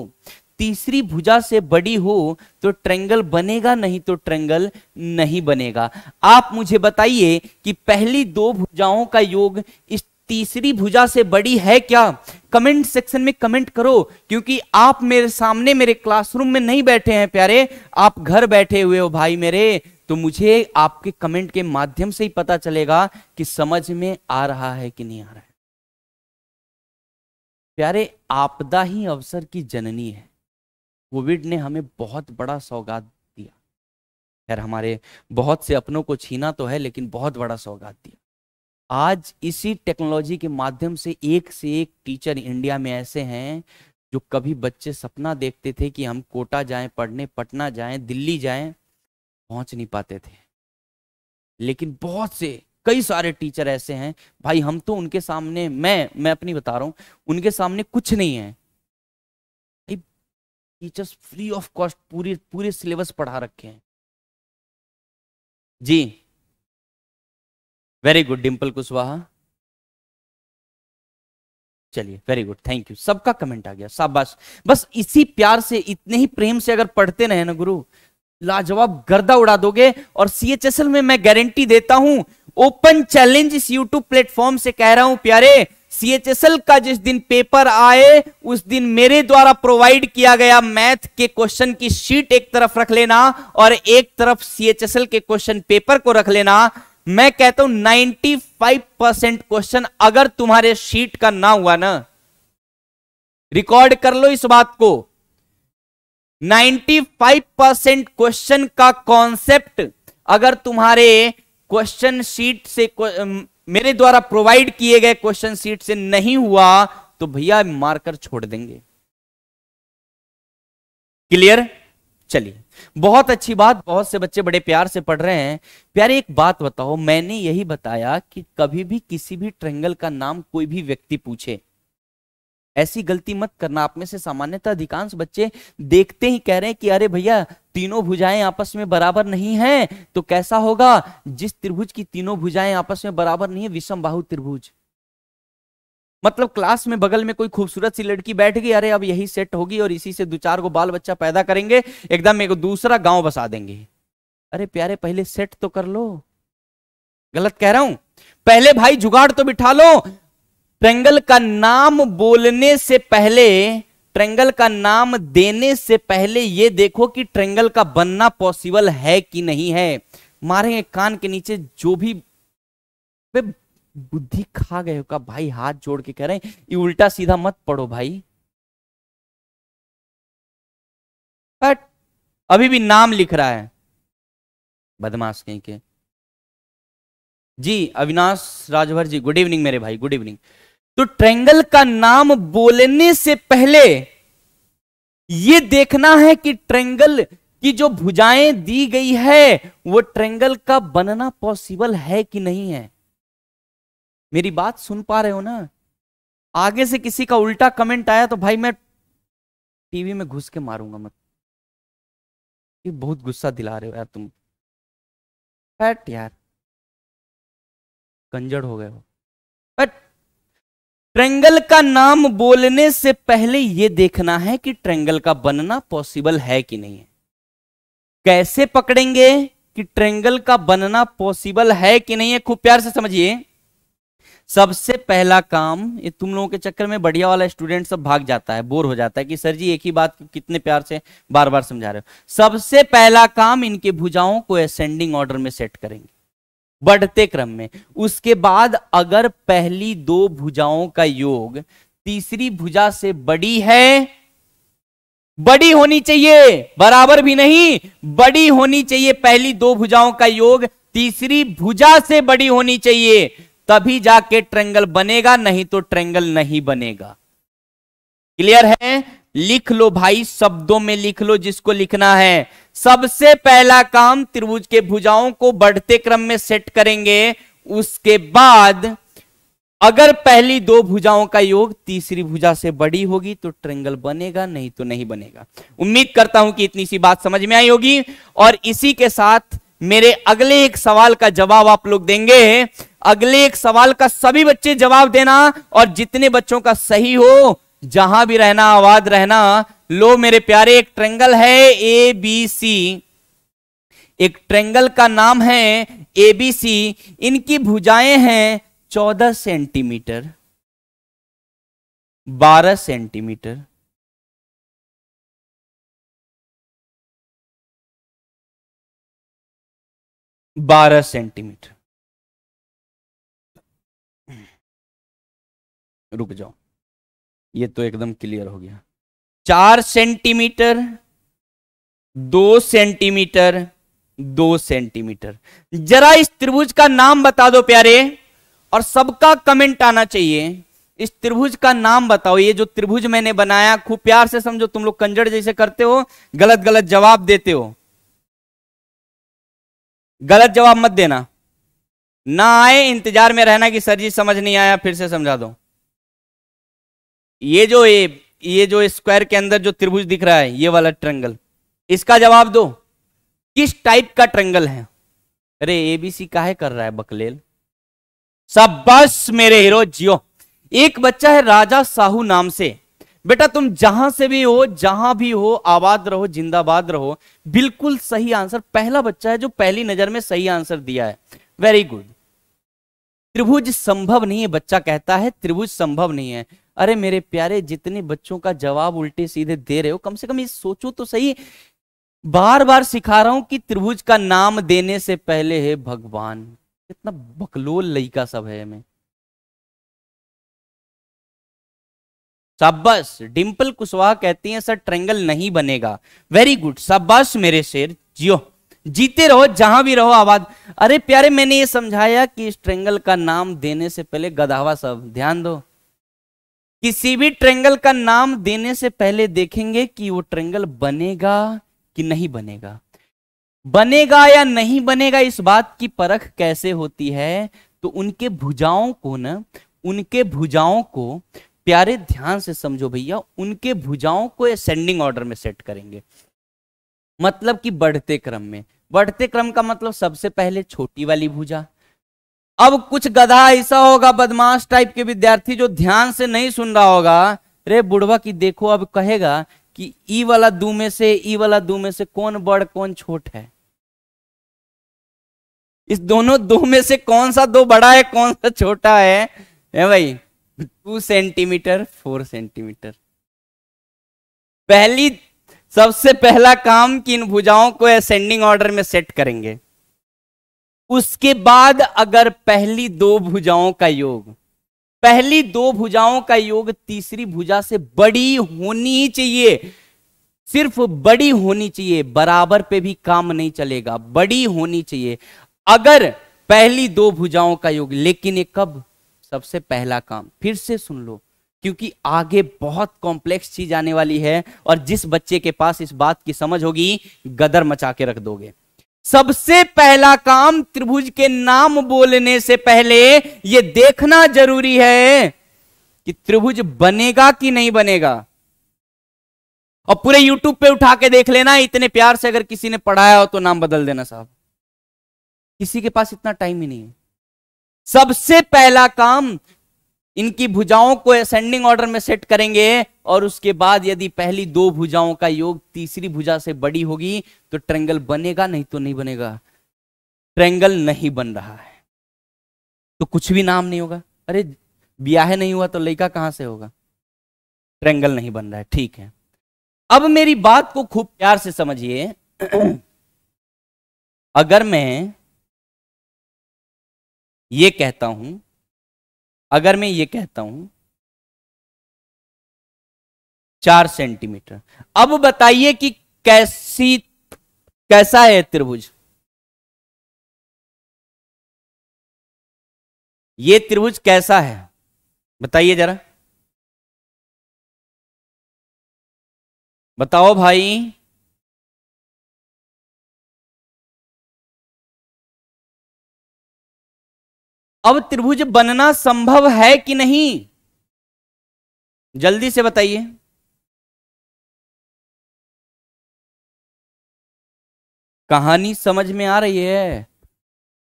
तीसरी भुजा से बड़ी हो तो ट्रेंगल बनेगा नहीं तो ट्रेंगल नहीं बनेगा आप मुझे बताइए कि पहली दो भुजाओं का योग इस तीसरी भुजा से बड़ी है क्या कमेंट सेक्शन में कमेंट करो क्योंकि आप मेरे सामने मेरे क्लासरूम में नहीं बैठे हैं प्यारे आप घर बैठे हुए हो भाई मेरे तो मुझे आपके कमेंट के माध्यम से ही पता चलेगा कि समझ में आ रहा है कि नहीं आ रहा है प्यारे आपदा ही अवसर की जननी है कोविड ने हमें बहुत बड़ा सौगात दिया खैर हमारे बहुत से अपनों को छीना तो है लेकिन बहुत बड़ा सौगात दिया आज इसी टेक्नोलॉजी के माध्यम से एक से एक टीचर इंडिया में ऐसे हैं जो कभी बच्चे सपना देखते थे कि हम कोटा जाएं पढ़ने पटना जाएं दिल्ली जाएं पहुंच नहीं पाते थे लेकिन बहुत से कई सारे टीचर ऐसे हैं भाई हम तो उनके सामने मैं मैं अपनी बता रहा हूँ उनके सामने कुछ नहीं है टीचर्स फ्री ऑफ कॉस्ट पूरे पूरे सिलेबस पढ़ा रखे हैं जी वेरी गुड डिम्पल कुशवाहा चलिए वेरी गुड थैंक यू सबका कमेंट आ गया शाबाश बस इसी प्यार से इतने ही प्रेम से अगर पढ़ते रहे ना गुरु लाजवाब गर्दा उड़ा दोगे और सीएचएसएल में मैं गारंटी देता हूं ओपन चैलेंज इस यूट्यूब प्लेटफॉर्म से कह रहा हूं प्यारे सीएचएसएल का जिस दिन पेपर आए उस दिन मेरे द्वारा प्रोवाइड किया गया मैथ के क्वेश्चन की शीट एक तरफ रख लेना और एक तरफ सीएचएसएल के क्वेश्चन पेपर को रख लेना मैं कहता हूं 95 परसेंट क्वेश्चन अगर तुम्हारे शीट का ना हुआ ना रिकॉर्ड कर लो इस बात को 95 परसेंट क्वेश्चन का कॉन्सेप्ट अगर तुम्हारे क्वेश्चन शीट से मेरे द्वारा प्रोवाइड किए गए क्वेश्चन सीट से नहीं हुआ तो भैया मार्कर छोड़ देंगे क्लियर चलिए बहुत अच्छी बात बहुत से बच्चे बड़े प्यार से पढ़ रहे हैं प्यारे एक बात बताओ मैंने यही बताया कि कभी भी किसी भी ट्रेंगल का नाम कोई भी व्यक्ति पूछे ऐसी गलती मत करना आप में से सामान्यतः अधिकांश बच्चे देखते ही कह रहे हैं कि अरे भैया तीनों भुजाएं आपस में बराबर नहीं हैं तो कैसा होगा जिस त्रिभुज की तीनों भुजाएं आपस में बराबर नहीं है विषम बाहु त्रिभुज मतलब क्लास में बगल में कोई खूबसूरत सी लड़की बैठ गई अरे अब यही सेट होगी और इसी से दो चार को बाल बच्चा पैदा करेंगे एकदम एक दूसरा गांव बसा देंगे अरे प्यारे पहले सेट तो कर लो गलत कह रहा हूं पहले भाई जुगाड़ तो बिठा लो ट्रेंगल का नाम बोलने से पहले ट्रेंगल का नाम देने से पहले ये देखो कि ट्रेंगल का बनना पॉसिबल है कि नहीं है मारेंगे कान के नीचे जो भी बुद्धि खा गए होगा भाई हाथ जोड़ के कह रहे हैं ये उल्टा सीधा मत पढ़ो भाई बट अभी भी नाम लिख रहा है बदमाश कहीं के जी अविनाश राजभर जी गुड इवनिंग मेरे भाई गुड इवनिंग तो ट्रेंगल का नाम बोलने से पहले ये देखना है कि ट्रेंगल की जो भुजाएं दी गई है वो ट्रेंगल का बनना पॉसिबल है कि नहीं है मेरी बात सुन पा रहे हो ना आगे से किसी का उल्टा कमेंट आया तो भाई मैं टीवी में घुस के मारूंगा मत ये बहुत गुस्सा दिला रहे हो यार तुम फैट यार कंजड़ हो गए हो बट ट्रेंगल का नाम बोलने से पहले यह देखना है कि ट्रेंगल का बनना पॉसिबल है कि नहीं है कैसे पकड़ेंगे कि ट्रेंगल का बनना पॉसिबल है कि नहीं है खूब प्यार से समझिए सबसे पहला काम ये तुम लोगों के चक्कर में बढ़िया वाला स्टूडेंट सब भाग जाता है बोर हो जाता है कि सर जी एक ही बात कितने प्यार से बार बार समझा रहे हो सबसे पहला काम इनके भुजाओं को असेंडिंग ऑर्डर में सेट करेंगे बढ़ते क्रम में उसके बाद अगर पहली दो भुजाओं का योग तीसरी भुजा से बड़ी है बड़ी होनी चाहिए बराबर भी नहीं बड़ी होनी चाहिए पहली दो भुजाओं का योग तीसरी भुजा से बड़ी होनी चाहिए तभी जाके ट्रेंगल बनेगा नहीं तो ट्रेंगल नहीं बनेगा क्लियर है लिख लो भाई शब्दों में लिख लो जिसको लिखना है सबसे पहला काम त्रिभुज के भुजाओं को बढ़ते क्रम में सेट करेंगे उसके बाद अगर पहली दो भुजाओं का योग तीसरी भुजा से बड़ी होगी तो ट्रेंगल बनेगा नहीं तो नहीं बनेगा उम्मीद करता हूं कि इतनी सी बात समझ में आई होगी और इसी के साथ मेरे अगले एक सवाल का जवाब आप लोग देंगे अगले एक सवाल का सभी बच्चे जवाब देना और जितने बच्चों का सही हो जहां भी रहना आवाज रहना लो मेरे प्यारे एक ट्रेंगल है ए बी सी एक ट्रेंगल का नाम है ए बी सी इनकी भुजाएं हैं चौदह सेंटीमीटर बारह सेंटीमीटर बारह सेंटीमीटर रुक जाओ ये तो एकदम क्लियर हो गया चार सेंटीमीटर दो सेंटीमीटर दो सेंटीमीटर जरा इस त्रिभुज का नाम बता दो प्यारे और सबका कमेंट आना चाहिए इस त्रिभुज का नाम बताओ ये जो त्रिभुज मैंने बनाया खूब प्यार से समझो तुम लोग कंजड़ जैसे करते हो गलत गलत जवाब देते हो गलत जवाब मत देना ना आए इंतजार में रहना कि सर जी समझ नहीं आया फिर से समझा दो ये जो ये ये जो स्क्वायर के अंदर जो त्रिभुज दिख रहा है ये वाला ट्रंगल इसका जवाब दो किस टाइप का ट्रंगल है अरे एबीसी काहे कर रहा है बकलेल सब बस मेरे हीरो जियो एक बच्चा है राजा साहू नाम से बेटा तुम जहां से भी हो जहां भी हो आबाद रहो जिंदाबाद रहो बिल्कुल सही आंसर पहला बच्चा है जो पहली नजर में सही आंसर दिया है वेरी गुड त्रिभुज संभव नहीं है बच्चा कहता है त्रिभुज संभव नहीं है अरे मेरे प्यारे जितने बच्चों का जवाब उल्टे सीधे दे रहे हो कम से कम ये सोचो तो सही बार बार सिखा रहा हूं कि त्रिभुज का नाम देने से पहले है भगवान कितना बकलोल लयिका सब है हमें शाबाश डिंपल कुशवाहा कहती हैं सर ट्रेंगल नहीं बनेगा वेरी गुड शाबाश मेरे शेर जियो जीते रहो जहां भी रहो आवाज अरे प्यारे मैंने ये समझाया कि इस ट्रेंगल का नाम देने से पहले गधावा सब ध्यान दो किसी भी ट्रेंगल का नाम देने से पहले देखेंगे कि वो ट्रेंगल बनेगा कि नहीं बनेगा बनेगा या नहीं बनेगा इस बात की परख कैसे होती है तो उनके भुजाओं को न उनके भुजाओं को प्यारे ध्यान से समझो भैया उनके भुजाओं को असेंडिंग ऑर्डर में सेट करेंगे मतलब कि बढ़ते क्रम में बढ़ते क्रम का मतलब सबसे पहले छोटी वाली भुजा अब कुछ गधा ऐसा होगा बदमाश टाइप के विद्यार्थी जो ध्यान से नहीं सुन रहा होगा रे बुढ़वा की देखो अब कहेगा कि ई वाला दू में से ई वाला दू में से कौन बड़ कौन छोट है इस दोनों दो में से कौन सा दो बड़ा है कौन सा छोटा है ए भाई टू सेंटीमीटर फोर सेंटीमीटर पहली सबसे पहला काम कि इन भुजाओं को असेंडिंग ऑर्डर में सेट करेंगे उसके बाद अगर पहली दो भुजाओं का योग पहली दो भुजाओं का योग तीसरी भुजा से बड़ी होनी ही चाहिए सिर्फ बड़ी होनी चाहिए बराबर पे भी काम नहीं चलेगा बड़ी होनी चाहिए अगर पहली दो भुजाओं का योग लेकिन ये कब सबसे पहला काम फिर से सुन लो क्योंकि आगे बहुत कॉम्प्लेक्स चीज आने वाली है और जिस बच्चे के पास इस बात की समझ होगी गदर मचा के रख दोगे सबसे पहला काम त्रिभुज के नाम बोलने से पहले यह देखना जरूरी है कि त्रिभुज बनेगा कि नहीं बनेगा और पूरे YouTube पे उठा के देख लेना इतने प्यार से अगर किसी ने पढ़ाया हो तो नाम बदल देना साहब किसी के पास इतना टाइम ही नहीं है सबसे पहला काम इनकी भुजाओं को असेंडिंग ऑर्डर में सेट करेंगे और उसके बाद यदि पहली दो भुजाओं का योग तीसरी भुजा से बड़ी होगी तो ट्रेंगल बनेगा नहीं तो नहीं बनेगा ट्रेंगल नहीं बन रहा है तो कुछ भी नाम नहीं होगा अरे ब्याह नहीं हुआ तो लड़का कहां से होगा ट्रेंगल नहीं बन रहा है ठीक है अब मेरी बात को खूब प्यार से समझिए अगर मैं ये कहता हूं अगर मैं ये कहता हूं चार सेंटीमीटर अब बताइए कि कैसी कैसा है त्रिभुज ये त्रिभुज कैसा है बताइए जरा बताओ भाई अब त्रिभुज बनना संभव है कि नहीं जल्दी से बताइए कहानी समझ में आ रही है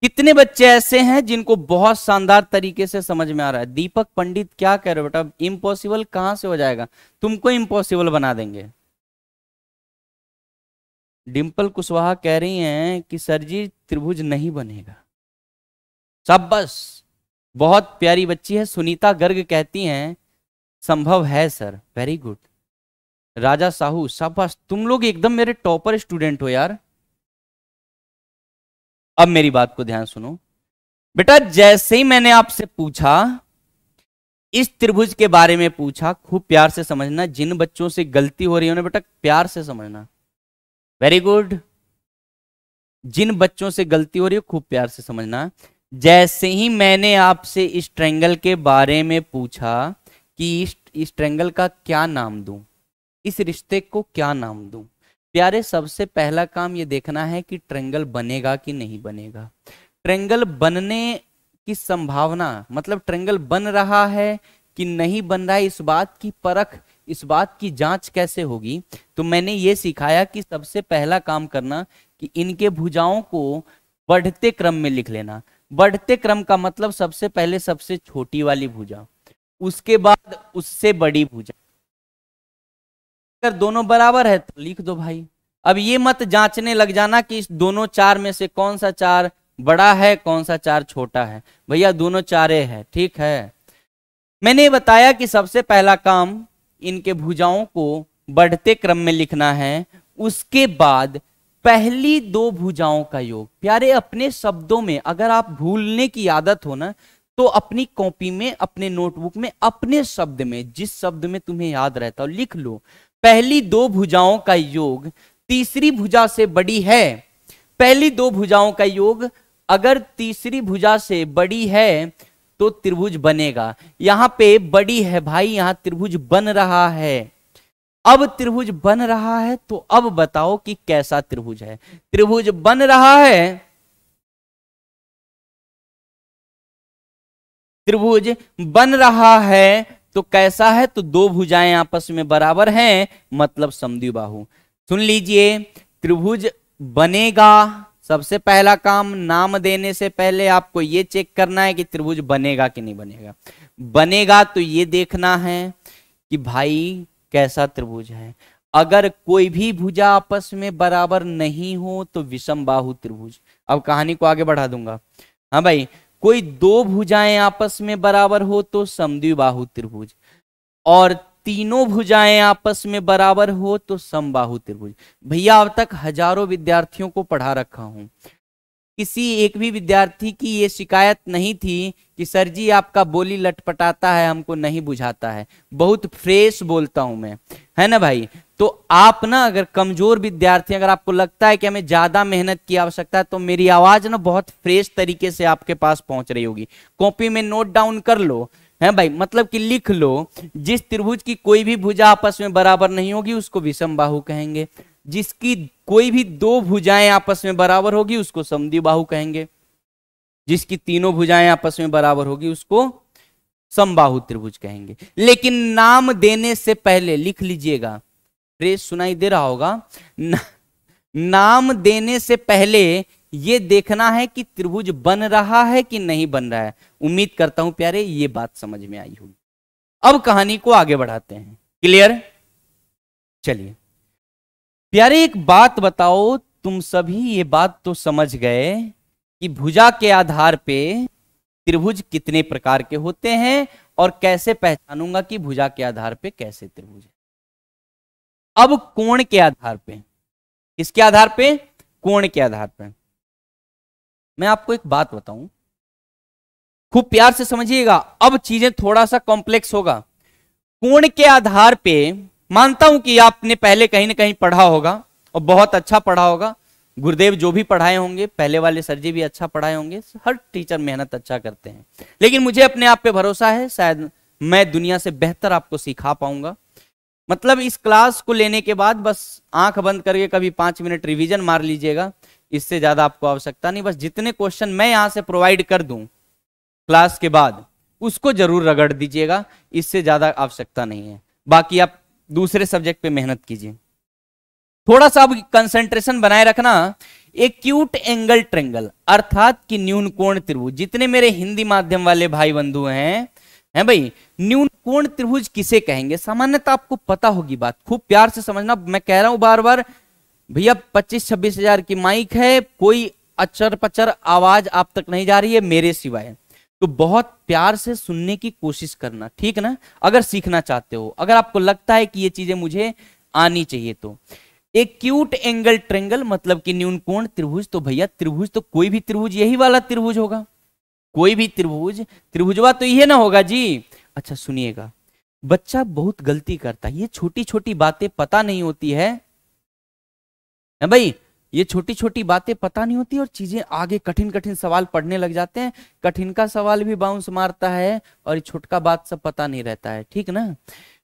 कितने बच्चे ऐसे हैं जिनको बहुत शानदार तरीके से समझ में आ रहा है दीपक पंडित क्या कह रहे हो बेटा इम्पॉसिबल कहां से हो जाएगा तुमको इम्पॉसिबल बना देंगे डिम्पल कुशवाहा कह रही हैं कि सर जी त्रिभुज नहीं बनेगा शाबाश बहुत प्यारी बच्ची है सुनीता गर्ग कहती हैं संभव है sir very good Raja Sahu शाबाश तुम लोग एकदम मेरे टॉपर स्टूडेंट हो यार अब मेरी बात को ध्यान सुनो बेटा जैसे ही मैंने आपसे पूछा इस त्रिभुज के बारे में पूछा खूब प्यार से समझना जिन बच्चों से गलती हो रही है उन्हें बेटा प्यार से समझना वेरी गुड जिन बच्चों से गलती हो रही है खूब प्यार से समझना जैसे ही मैंने आपसे इस ट्रेंगल के बारे में पूछा कि इस, इस ट्रेंगल का क्या नाम दूं इस रिश्ते को क्या नाम दूं प्यारे सबसे पहला काम ये देखना है कि ट्रेंगल बनेगा कि नहीं बनेगा ट्रेंगल बनने की संभावना मतलब ट्रेंगल बन रहा है कि नहीं बन रहा है इस बात की परख इस बात की जांच कैसे होगी तो मैंने ये सिखाया कि सबसे पहला काम करना कि इनके भुजाओं को बढ़ते क्रम में लिख लेना बढ़ते क्रम का मतलब सबसे पहले सबसे छोटी वाली भुजा उसके बाद उससे बड़ी भुजा अगर दोनों बराबर है तो लिख दो भाई अब ये मत जांचने लग जाना कि इस दोनों चार में से कौन सा चार बड़ा है कौन सा चार छोटा है भैया दोनों चारे हैं ठीक है मैंने बताया कि सबसे पहला काम इनके भुजाओं को बढ़ते क्रम में लिखना है उसके बाद पहली दो भुजाओं का योग प्यारे अपने शब्दों में अगर आप भूलने की आदत हो ना तो अपनी कॉपी में अपने नोटबुक में अपने शब्द में जिस शब्द में तुम्हें याद रहता हो लिख लो पहली दो भुजाओं का योग तीसरी भुजा से बड़ी है पहली दो भुजाओं का योग अगर तीसरी भुजा से बड़ी है तो त्रिभुज बनेगा यहाँ पे बड़ी है भाई यहां त्रिभुज बन रहा है अब त्रिभुज बन रहा है तो अब बताओ कि कैसा त्रिभुज है त्रिभुज बन रहा है त्रिभुज बन रहा है तो कैसा है तो दो भुजाएं आपस में बराबर हैं मतलब समद्विबाहु सुन लीजिए त्रिभुज बनेगा सबसे पहला काम नाम देने से पहले आपको ये चेक करना है कि त्रिभुज बनेगा कि नहीं बनेगा बनेगा तो ये देखना है कि भाई कैसा त्रिभुज है अगर कोई भी भुजा आपस में बराबर नहीं हो तो विषम बाहु त्रिभुज अब कहानी को आगे बढ़ा दूंगा हाँ भाई कोई दो भुजाएं आपस में बराबर हो तो समद्विबाहु त्रिभुज और तीनों भुजाएं आपस में बराबर हो तो समबाहु त्रिभुज भैया अब तक हजारों विद्यार्थियों को पढ़ा रखा हूं किसी एक भी विद्यार्थी की ये शिकायत नहीं थी कि सर जी आपका बोली लटपटाता है हमको नहीं बुझाता है बहुत फ्रेश बोलता हूं मैं है ना भाई तो आप ना अगर कमजोर विद्यार्थी अगर आपको लगता है कि हमें ज्यादा मेहनत की आवश्यकता है तो मेरी आवाज ना बहुत फ्रेश तरीके से आपके पास पहुंच रही होगी कॉपी में नोट डाउन कर लो है भाई मतलब कि लिख लो जिस त्रिभुज की कोई भी भुजा आपस में बराबर नहीं होगी उसको विषम बाहू कहेंगे जिसकी कोई भी दो भुजाएं आपस में बराबर होगी उसको समदी बाहु कहेंगे जिसकी तीनों भुजाएं आपस में बराबर होगी उसको समबाहु त्रिभुज कहेंगे लेकिन नाम देने से पहले लिख लीजिएगा रेस सुनाई दे रहा होगा नाम देने से पहले ये देखना है कि त्रिभुज बन रहा है कि नहीं बन रहा है उम्मीद करता हूं प्यारे ये बात समझ में आई होगी अब कहानी को आगे बढ़ाते हैं क्लियर चलिए प्यारे एक बात बताओ तुम सभी ये बात तो समझ गए कि भुजा के आधार पे त्रिभुज कितने प्रकार के होते हैं और कैसे पहचानूंगा कि भुजा के आधार पे कैसे त्रिभुज है अब कोण के आधार पे किसके आधार पे कोण के आधार पे मैं आपको एक बात बताऊं खूब प्यार से समझिएगा अब चीजें थोड़ा सा कॉम्प्लेक्स होगा कोण के आधार पे मानता हूं कि आपने पहले कहीं ना कहीं पढ़ा होगा और बहुत अच्छा पढ़ा होगा गुरुदेव जो भी पढ़ाए होंगे पहले वाले सर जी भी अच्छा पढ़ाए होंगे हर टीचर मेहनत अच्छा करते हैं लेकिन मुझे अपने आप पे भरोसा है शायद मैं दुनिया से बेहतर आपको सिखा पाऊंगा मतलब इस क्लास को लेने के बाद बस आंख बंद करके कभी पांच मिनट रिवीजन मार लीजिएगा इससे ज्यादा आपको आवश्यकता नहीं बस जितने क्वेश्चन मैं यहाँ से प्रोवाइड कर दूं क्लास के बाद उसको जरूर रगड़ दीजिएगा इससे ज्यादा आवश्यकता नहीं है बाकी आप दूसरे सब्जेक्ट पे मेहनत कीजिए थोड़ा सा अब कंसंट्रेशन बनाए रखना एक्यूट एंगल ट्रेंगल अर्थात कि न्यून कोण त्रिभुज जितने मेरे हिंदी माध्यम वाले भाई बंधु हैं हैं भाई न्यून कोण त्रिभुज किसे कहेंगे सामान्यतः आपको पता होगी बात खूब प्यार से समझना मैं कह रहा हूं बार बार भैया पच्चीस छब्बीस हजार की माइक है कोई अचर पचर आवाज आप तक नहीं जा रही है मेरे सिवाय तो बहुत प्यार से सुनने की कोशिश करना ठीक ना अगर सीखना चाहते हो अगर आपको लगता है कि ये चीजें मुझे आनी चाहिए तो एक क्यूट एंगल ट्रेंगल मतलब कि न्यून कोण त्रिभुज तो भैया त्रिभुज तो कोई भी त्रिभुज यही वाला त्रिभुज होगा कोई भी त्रिभुज त्रिभुजवा तो ये ना होगा जी अच्छा सुनिएगा बच्चा बहुत गलती करता है ये छोटी छोटी बातें पता नहीं होती है भाई ये छोटी छोटी बातें पता नहीं होती और चीजें आगे कठिन कठिन सवाल पढ़ने लग जाते हैं कठिन का सवाल भी बाउंस मारता है और ये छोटका बात सब पता नहीं रहता है ठीक ना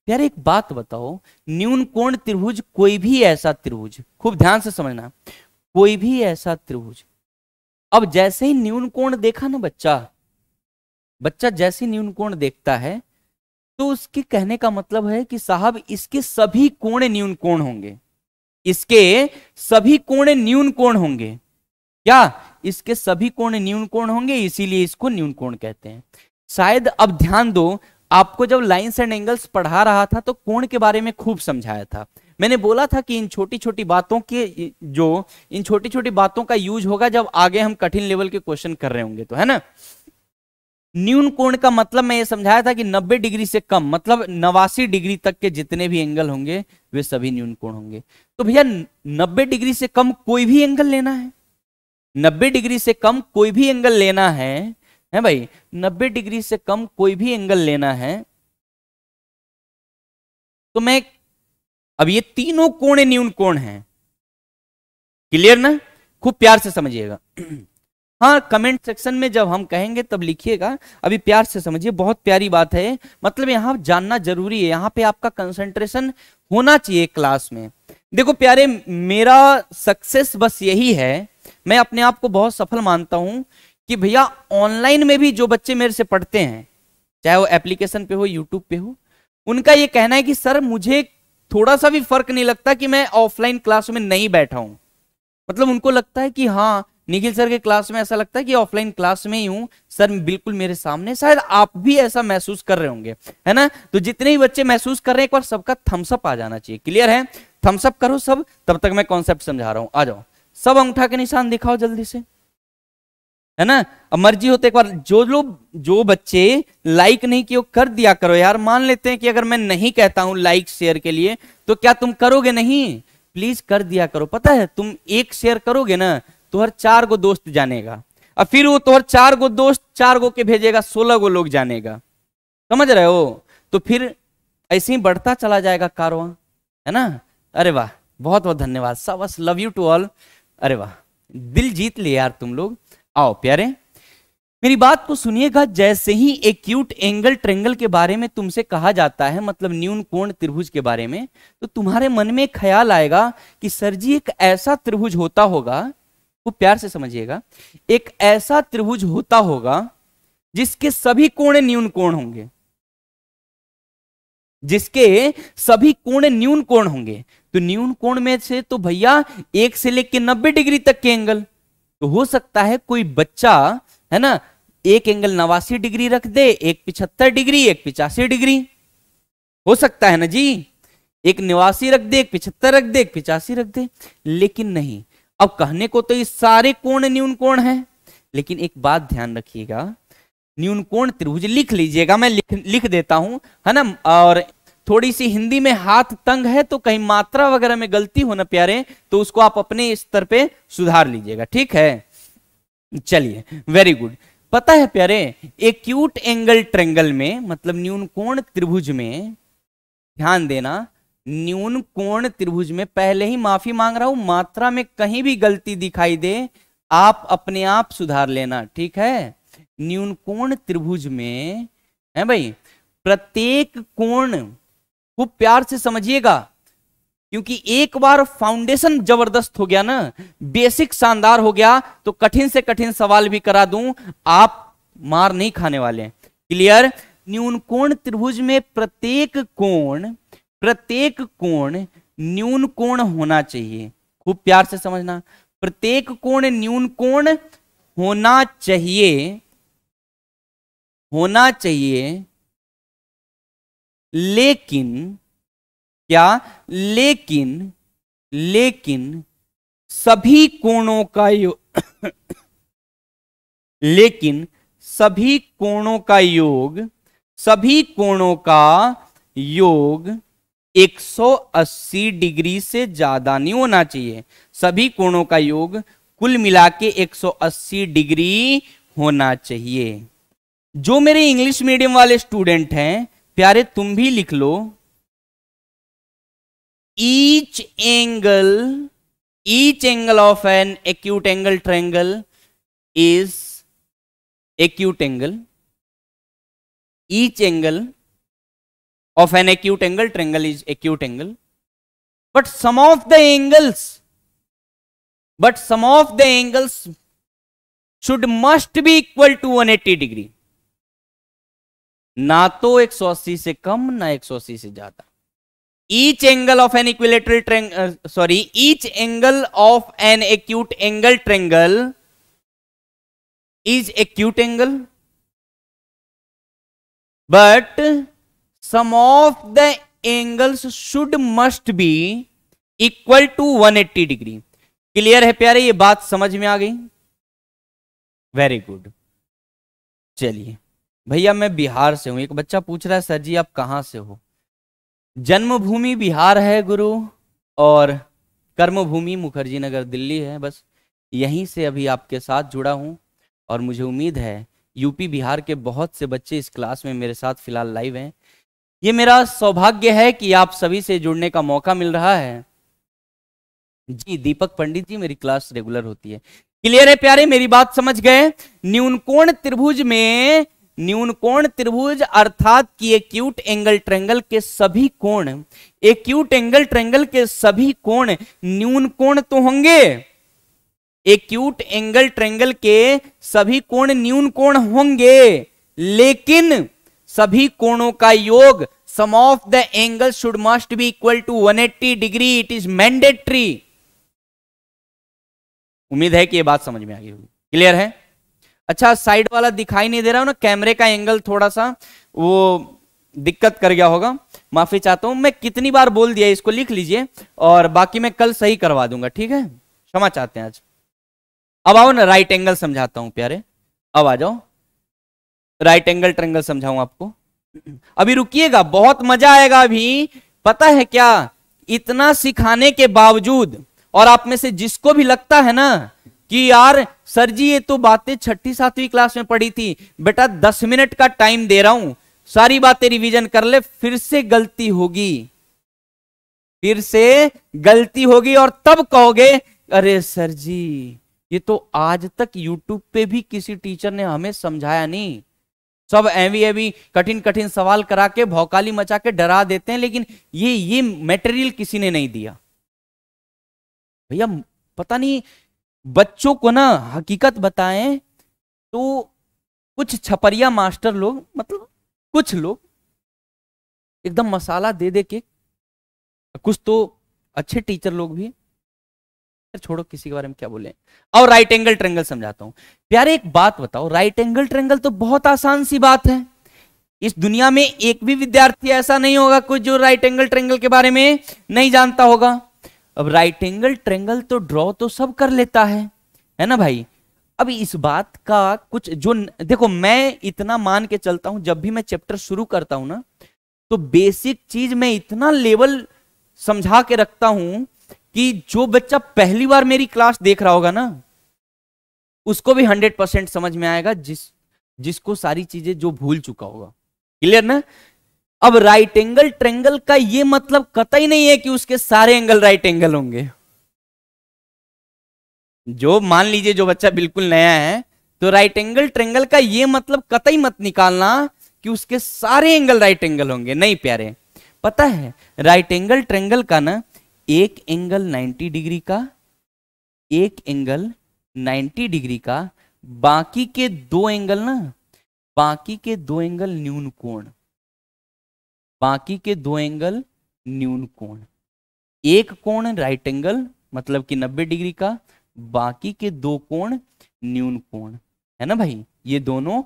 यार एक बात बताओ न्यून कोण त्रिभुज कोई भी ऐसा त्रिभुज खूब ध्यान से समझना कोई भी ऐसा त्रिभुज अब जैसे ही न्यून कोण देखा ना बच्चा बच्चा जैसे न्यून कोण देखता है तो उसके कहने का मतलब है कि साहब इसके सभी कोण न्यून कोण होंगे इसके सभी कोण न्यून कोण होंगे क्या इसके सभी कोण न्यून कोण होंगे इसीलिए इसको न्यून कोण कहते हैं शायद अब ध्यान दो आपको जब लाइन्स एंड एंगल्स पढ़ा रहा था तो कोण के बारे में खूब समझाया था मैंने बोला था कि इन छोटी छोटी बातों के जो इन छोटी छोटी बातों का यूज होगा जब आगे हम कठिन लेवल के क्वेश्चन कर रहे होंगे तो है ना न्यून कोण का मतलब मैं ये समझाया था कि 90 डिग्री से कम मतलब नवासी डिग्री तक के जितने भी एंगल होंगे वे सभी न्यून कोण होंगे तो भैया 90 डिग्री से कम कोई भी एंगल लेना है 90 डिग्री से कम कोई भी एंगल लेना है है भाई 90 डिग्री से कम कोई भी एंगल लेना है तो मैं अब ये तीनों कोण न्यून कोण हैं क्लियर ना खूब प्यार से समझिएगा हाँ कमेंट सेक्शन में जब हम कहेंगे तब लिखिएगा अभी प्यार से समझिए बहुत प्यारी बात है मतलब यहाँ जानना जरूरी है यहाँ पे आपका कंसंट्रेशन होना चाहिए क्लास में देखो प्यारे मेरा सक्सेस बस यही है मैं अपने आप को बहुत सफल मानता हूं कि भैया ऑनलाइन में भी जो बच्चे मेरे से पढ़ते हैं चाहे वो एप्लीकेशन पे हो यूट्यूब पे हो उनका ये कहना है कि सर मुझे थोड़ा सा भी फर्क नहीं लगता कि मैं ऑफलाइन क्लास में नहीं बैठा हूं मतलब उनको लगता है कि हाँ निखिल सर के क्लास में ऐसा लगता है कि ऑफलाइन क्लास में ही हूँ सर बिल्कुल मेरे सामने शायद आप भी ऐसा महसूस कर रहे होंगे है ना तो जितने ही बच्चे महसूस कर रहे हैं एक बार सबका थम्सअप आ जाना चाहिए क्लियर है थम्सअप करो सब तब तक मैं कॉन्सेप्ट समझा रहा हूं आ जाओ सब अंगूठा के निशान दिखाओ जल्दी से है ना अब मर्जी होते तो एक बार जो लोग जो बच्चे लाइक नहीं किए कर दिया करो यार मान लेते हैं कि अगर मैं नहीं कहता हूं लाइक शेयर के लिए तो क्या तुम करोगे नहीं प्लीज कर दिया करो पता है तुम एक शेयर करोगे ना तुहर चार गो दोस्त जानेगा और फिर वो तुहर चार गो दोस्त चार गो के भेजेगा सोलह गो लोग जानेगा समझ रहे हो तो फिर ऐसे ही बढ़ता चला जाएगा कारवा है ना अरे वाह बहुत बहुत धन्यवाद बस लव यू टू ऑल अरे वाह दिल जीत लिए यार तुम लोग आओ प्यारे मेरी बात को सुनिएगा जैसे ही एक्यूट एंगल ट्रेंगल के बारे में तुमसे कहा जाता है मतलब न्यून कोण त्रिभुज के बारे में तो तुम्हारे मन में ख्याल आएगा कि सर जी एक ऐसा त्रिभुज होता होगा को प्यार से समझिएगा एक ऐसा त्रिभुज होता होगा जिसके सभी कोण न्यून कोण होंगे जिसके सभी कोण न्यून कोण होंगे तो न्यून कोण में से तो भैया एक से लेकर नब्बे डिग्री तक के एंगल तो हो सकता है कोई बच्चा है ना एक एंगल नवासी डिग्री रख दे एक पिछहत्तर डिग्री एक पिचासी डिग्री हो सकता है ना जी एक निवासी रख दे एक पिछहत्तर रख दे एक पिचासी रख दे लेकिन नहीं अब कहने को तो ये सारे कोण न्यून कोण है लेकिन एक बात ध्यान रखिएगा न्यून कोण त्रिभुज लिख लीजिएगा मैं लिख लिख देता हूं है ना और थोड़ी सी हिंदी में हाथ तंग है तो कहीं मात्रा वगैरह में गलती हो ना प्यारे तो उसको आप अपने स्तर पे सुधार लीजिएगा ठीक है चलिए वेरी गुड पता है प्यारे एक्यूट एंगल ट्रेंगल में मतलब न्यून कोण त्रिभुज में ध्यान देना न्यून कोण त्रिभुज में पहले ही माफी मांग रहा हूं मात्रा में कहीं भी गलती दिखाई दे आप अपने आप सुधार लेना ठीक है न्यून कोण त्रिभुज में है भाई प्रत्येक कोण खूब प्यार से समझिएगा क्योंकि एक बार फाउंडेशन जबरदस्त हो गया ना बेसिक शानदार हो गया तो कठिन से कठिन सवाल भी करा दूं आप मार नहीं खाने वाले क्लियर न्यून कोण त्रिभुज में प्रत्येक कोण प्रत्येक कोण न्यून कोण होना चाहिए खूब प्यार से समझना प्रत्येक कोण न्यून कोण होना चाहिए होना चाहिए लेकिन क्या लेकिन लेकिन सभी कोणों का योग लेकिन सभी कोणों का योग सभी कोणों का योग 180 डिग्री से ज्यादा नहीं होना चाहिए सभी कोणों का योग कुल मिला के 180 डिग्री होना चाहिए जो मेरे इंग्लिश मीडियम वाले स्टूडेंट हैं प्यारे तुम भी लिख लो each angle each angle of an acute angle triangle is acute angle each angle of an acute angle triangle is acute angle but some of the angles but some of the angles should must be equal to 180 degree ना तो 180 से कम ना 180 से ज्यादा each angle of an equilateral triangle sorry each angle of an acute angle triangle is acute angle but sum of the angles should must be equal to 180 degree clear है प्यारे ये बात समझ में आ गई वेरी गुड चलिए भैया मैं बिहार से हूं एक बच्चा पूछ रहा है सर जी आप कहाँ से हो जन्मभूमि बिहार है गुरु और कर्मभूमि मुखर्जी नगर दिल्ली है बस यहीं से अभी आपके साथ जुड़ा हूं और मुझे उम्मीद है यूपी बिहार के बहुत से बच्चे इस क्लास में मेरे साथ फिलहाल लाइव हैं ये मेरा सौभाग्य है कि आप सभी से जुड़ने का मौका मिल रहा है जी दीपक पंडित जी मेरी क्लास रेगुलर होती है क्लियर है प्यारे मेरी बात समझ गए न्यूनकोण त्रिभुज में न्यूनकोण त्रिभुज अर्थात कि एक्यूट एंगल ट्रेंगल के सभी कोण एक्यूट एंगल ट्रेंगल के सभी कोण न्यूनकोण तो होंगे एक्यूट एंगल ट्रेंगल के सभी कोण न्यूनकोण होंगे लेकिन सभी कोणों का योग sum of the angle should must be equal to 180 degree it is mandatory उम्मीद है कि यह बात समझ में आ गई होगी क्लियर है अच्छा साइड वाला दिखाई नहीं दे रहा हूं ना कैमरे का एंगल थोड़ा सा वो दिक्कत कर गया होगा माफी चाहता हूं मैं कितनी बार बोल दिया इसको लिख लीजिए और बाकी मैं कल सही करवा दूंगा ठीक है क्षमा चाहते हैं आज अब आओ ना राइट एंगल समझाता हूं प्यारे अब आ जाओ राइट एंगल ट्रेंगल समझाऊ आपको अभी रुकिएगा बहुत मजा आएगा अभी पता है क्या इतना सिखाने के बावजूद और आप में से जिसको भी लगता है ना कि यार सर जी ये तो बातें छठी सातवीं क्लास में पढ़ी थी बेटा दस मिनट का टाइम दे रहा हूं सारी बातें रिवीजन कर ले फिर से गलती होगी फिर से गलती होगी और तब कहोगे अरे सर जी ये तो आज तक YouTube पे भी किसी टीचर ने हमें समझाया नहीं सब एवी एवी कठिन कठिन सवाल करा के भौकाली मचा के डरा देते हैं लेकिन ये ये मेटेरियल किसी ने नहीं दिया भैया पता नहीं बच्चों को ना हकीकत बताएं तो कुछ छपरिया मास्टर लोग मतलब कुछ लोग एकदम मसाला दे दे के कुछ तो अच्छे टीचर लोग भी छोड़ो किसी के बारे में क्या बोले और राइट एंगल ट्रेंगल समझाता हूं प्यारे एक बात बताओ राइट एंगल ट्रेंगल तो बहुत आसान सी बात है इस दुनिया में एक भी विद्यार्थी ऐसा नहीं होगा कुछ जो राइट एंगल ट्रेंगल के बारे में नहीं जानता होगा अब राइट एंगल ट्रेंगल तो ड्रॉ तो सब कर लेता है है ना भाई अब इस बात का कुछ जो देखो मैं इतना मान के चलता हूं जब भी मैं चैप्टर शुरू करता हूं ना तो बेसिक चीज मैं इतना लेवल समझा के रखता हूं कि जो बच्चा पहली बार मेरी क्लास देख रहा होगा ना उसको भी हंड्रेड परसेंट समझ में आएगा जिस जिसको सारी चीजें जो भूल चुका होगा क्लियर ना अब राइट एंगल ट्रेंगल का ये मतलब कतई नहीं है कि उसके सारे एंगल राइट एंगल होंगे जो मान लीजिए जो बच्चा बिल्कुल नया है तो राइट एंगल ट्रेंगल का ये मतलब कतई मत निकालना कि उसके सारे एंगल राइट एंगल होंगे नहीं प्यारे पता है राइट एंगल ट्रेंगल का ना एक एंगल 90 डिग्री का एक एंगल 90 डिग्री का बाकी के दो एंगल ना बाकी के दो एंगल न्यून कोण बाकी के दो एंगल न्यून कोण एक कोण राइट एंगल मतलब कि 90 डिग्री का बाकी के दो कोण न्यून कोण है ना भाई ये दोनों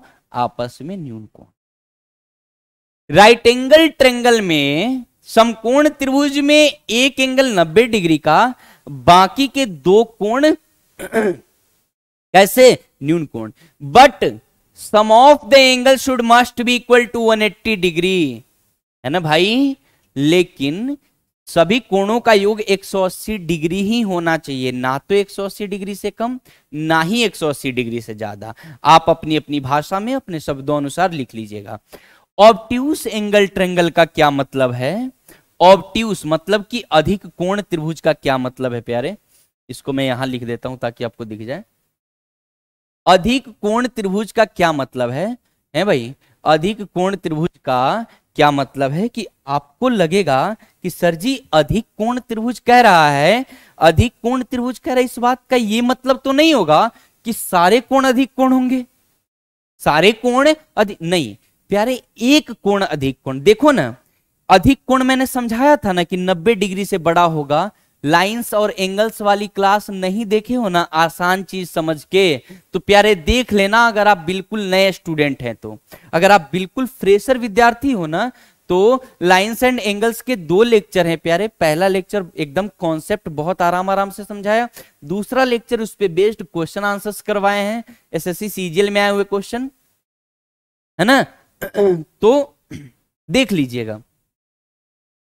आपस में न्यून कोण राइट एंगल ट्रेंगल में समकोण त्रिभुज में एक एंगल 90 डिग्री का बाकी के दो कोण कैसे न्यून कोण but sum of the angle should must be equal to 180 degree है ना भाई लेकिन सभी कोणों का योग 180 डिग्री ही होना चाहिए ना तो 180 डिग्री से कम ना ही 180 डिग्री से ज्यादा आप अपनी अपनी भाषा में अपने शब्दों अनुसार लिख लीजिएगा ऑप्ट्यूस एंगल ट्रेंगल का क्या मतलब है ऑब्ट्यूस मतलब कि अधिक कोण त्रिभुज का क्या मतलब है प्यारे इसको मैं यहां लिख देता हूं ताकि आपको दिख जाए अधिक कोण त्रिभुज का क्या मतलब है है भाई अधिक कोण त्रिभुज का क्या मतलब है कि आपको लगेगा कि सर जी अधिक कोण त्रिभुज कह रहा है अधिक कोण त्रिभुज कह रहा है इस बात का ये मतलब तो नहीं होगा कि सारे कोण अधिक कोण होंगे सारे कोण अधिक नहीं प्यारे एक कोण अधिक कोण देखो ना अधिक कोण मैंने समझाया था ना कि 90 डिग्री से बड़ा होगा लाइंस और एंगल्स वाली क्लास नहीं देखे हो ना आसान चीज समझ के तो प्यारे देख लेना अगर आप बिल्कुल नए स्टूडेंट हैं तो अगर आप बिल्कुल फ्रेशर विद्यार्थी हो ना तो लाइंस एंड एंगल्स के दो लेक्चर हैं प्यारे पहला लेक्चर एकदम कॉन्सेप्ट बहुत आराम आराम से समझाया दूसरा लेक्चर उस पर बेस्ड क्वेश्चन आंसर करवाए हैं सी सीजीएल में आए हुए क्वेश्चन है ना तो देख लीजिएगा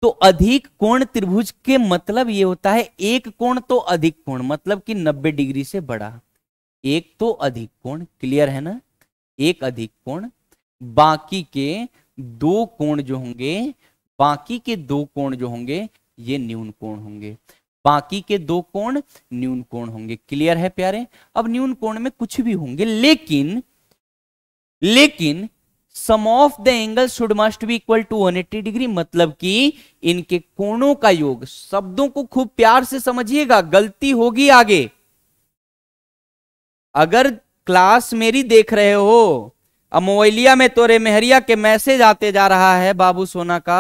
तो अधिक कोण त्रिभुज के मतलब ये होता है एक कोण तो अधिक कोण मतलब कि 90 डिग्री से बड़ा एक तो अधिक कोण क्लियर है ना एक अधिक कोण बाकी के दो कोण जो होंगे बाकी के दो कोण जो होंगे ये न्यून कोण होंगे बाकी के दो कोण न्यून कोण होंगे क्लियर है प्यारे अब न्यून कोण में कुछ भी होंगे लेकिन लेकिन sum of the angle should must be equal to 180 degree मतलब कि इनके कोणों का योग शब्दों को खूब प्यार से समझिएगा गलती होगी आगे अगर क्लास मेरी देख रहे हो अमोलिया में तोरे मेहरिया के मैसेज आते जा रहा है बाबू सोना का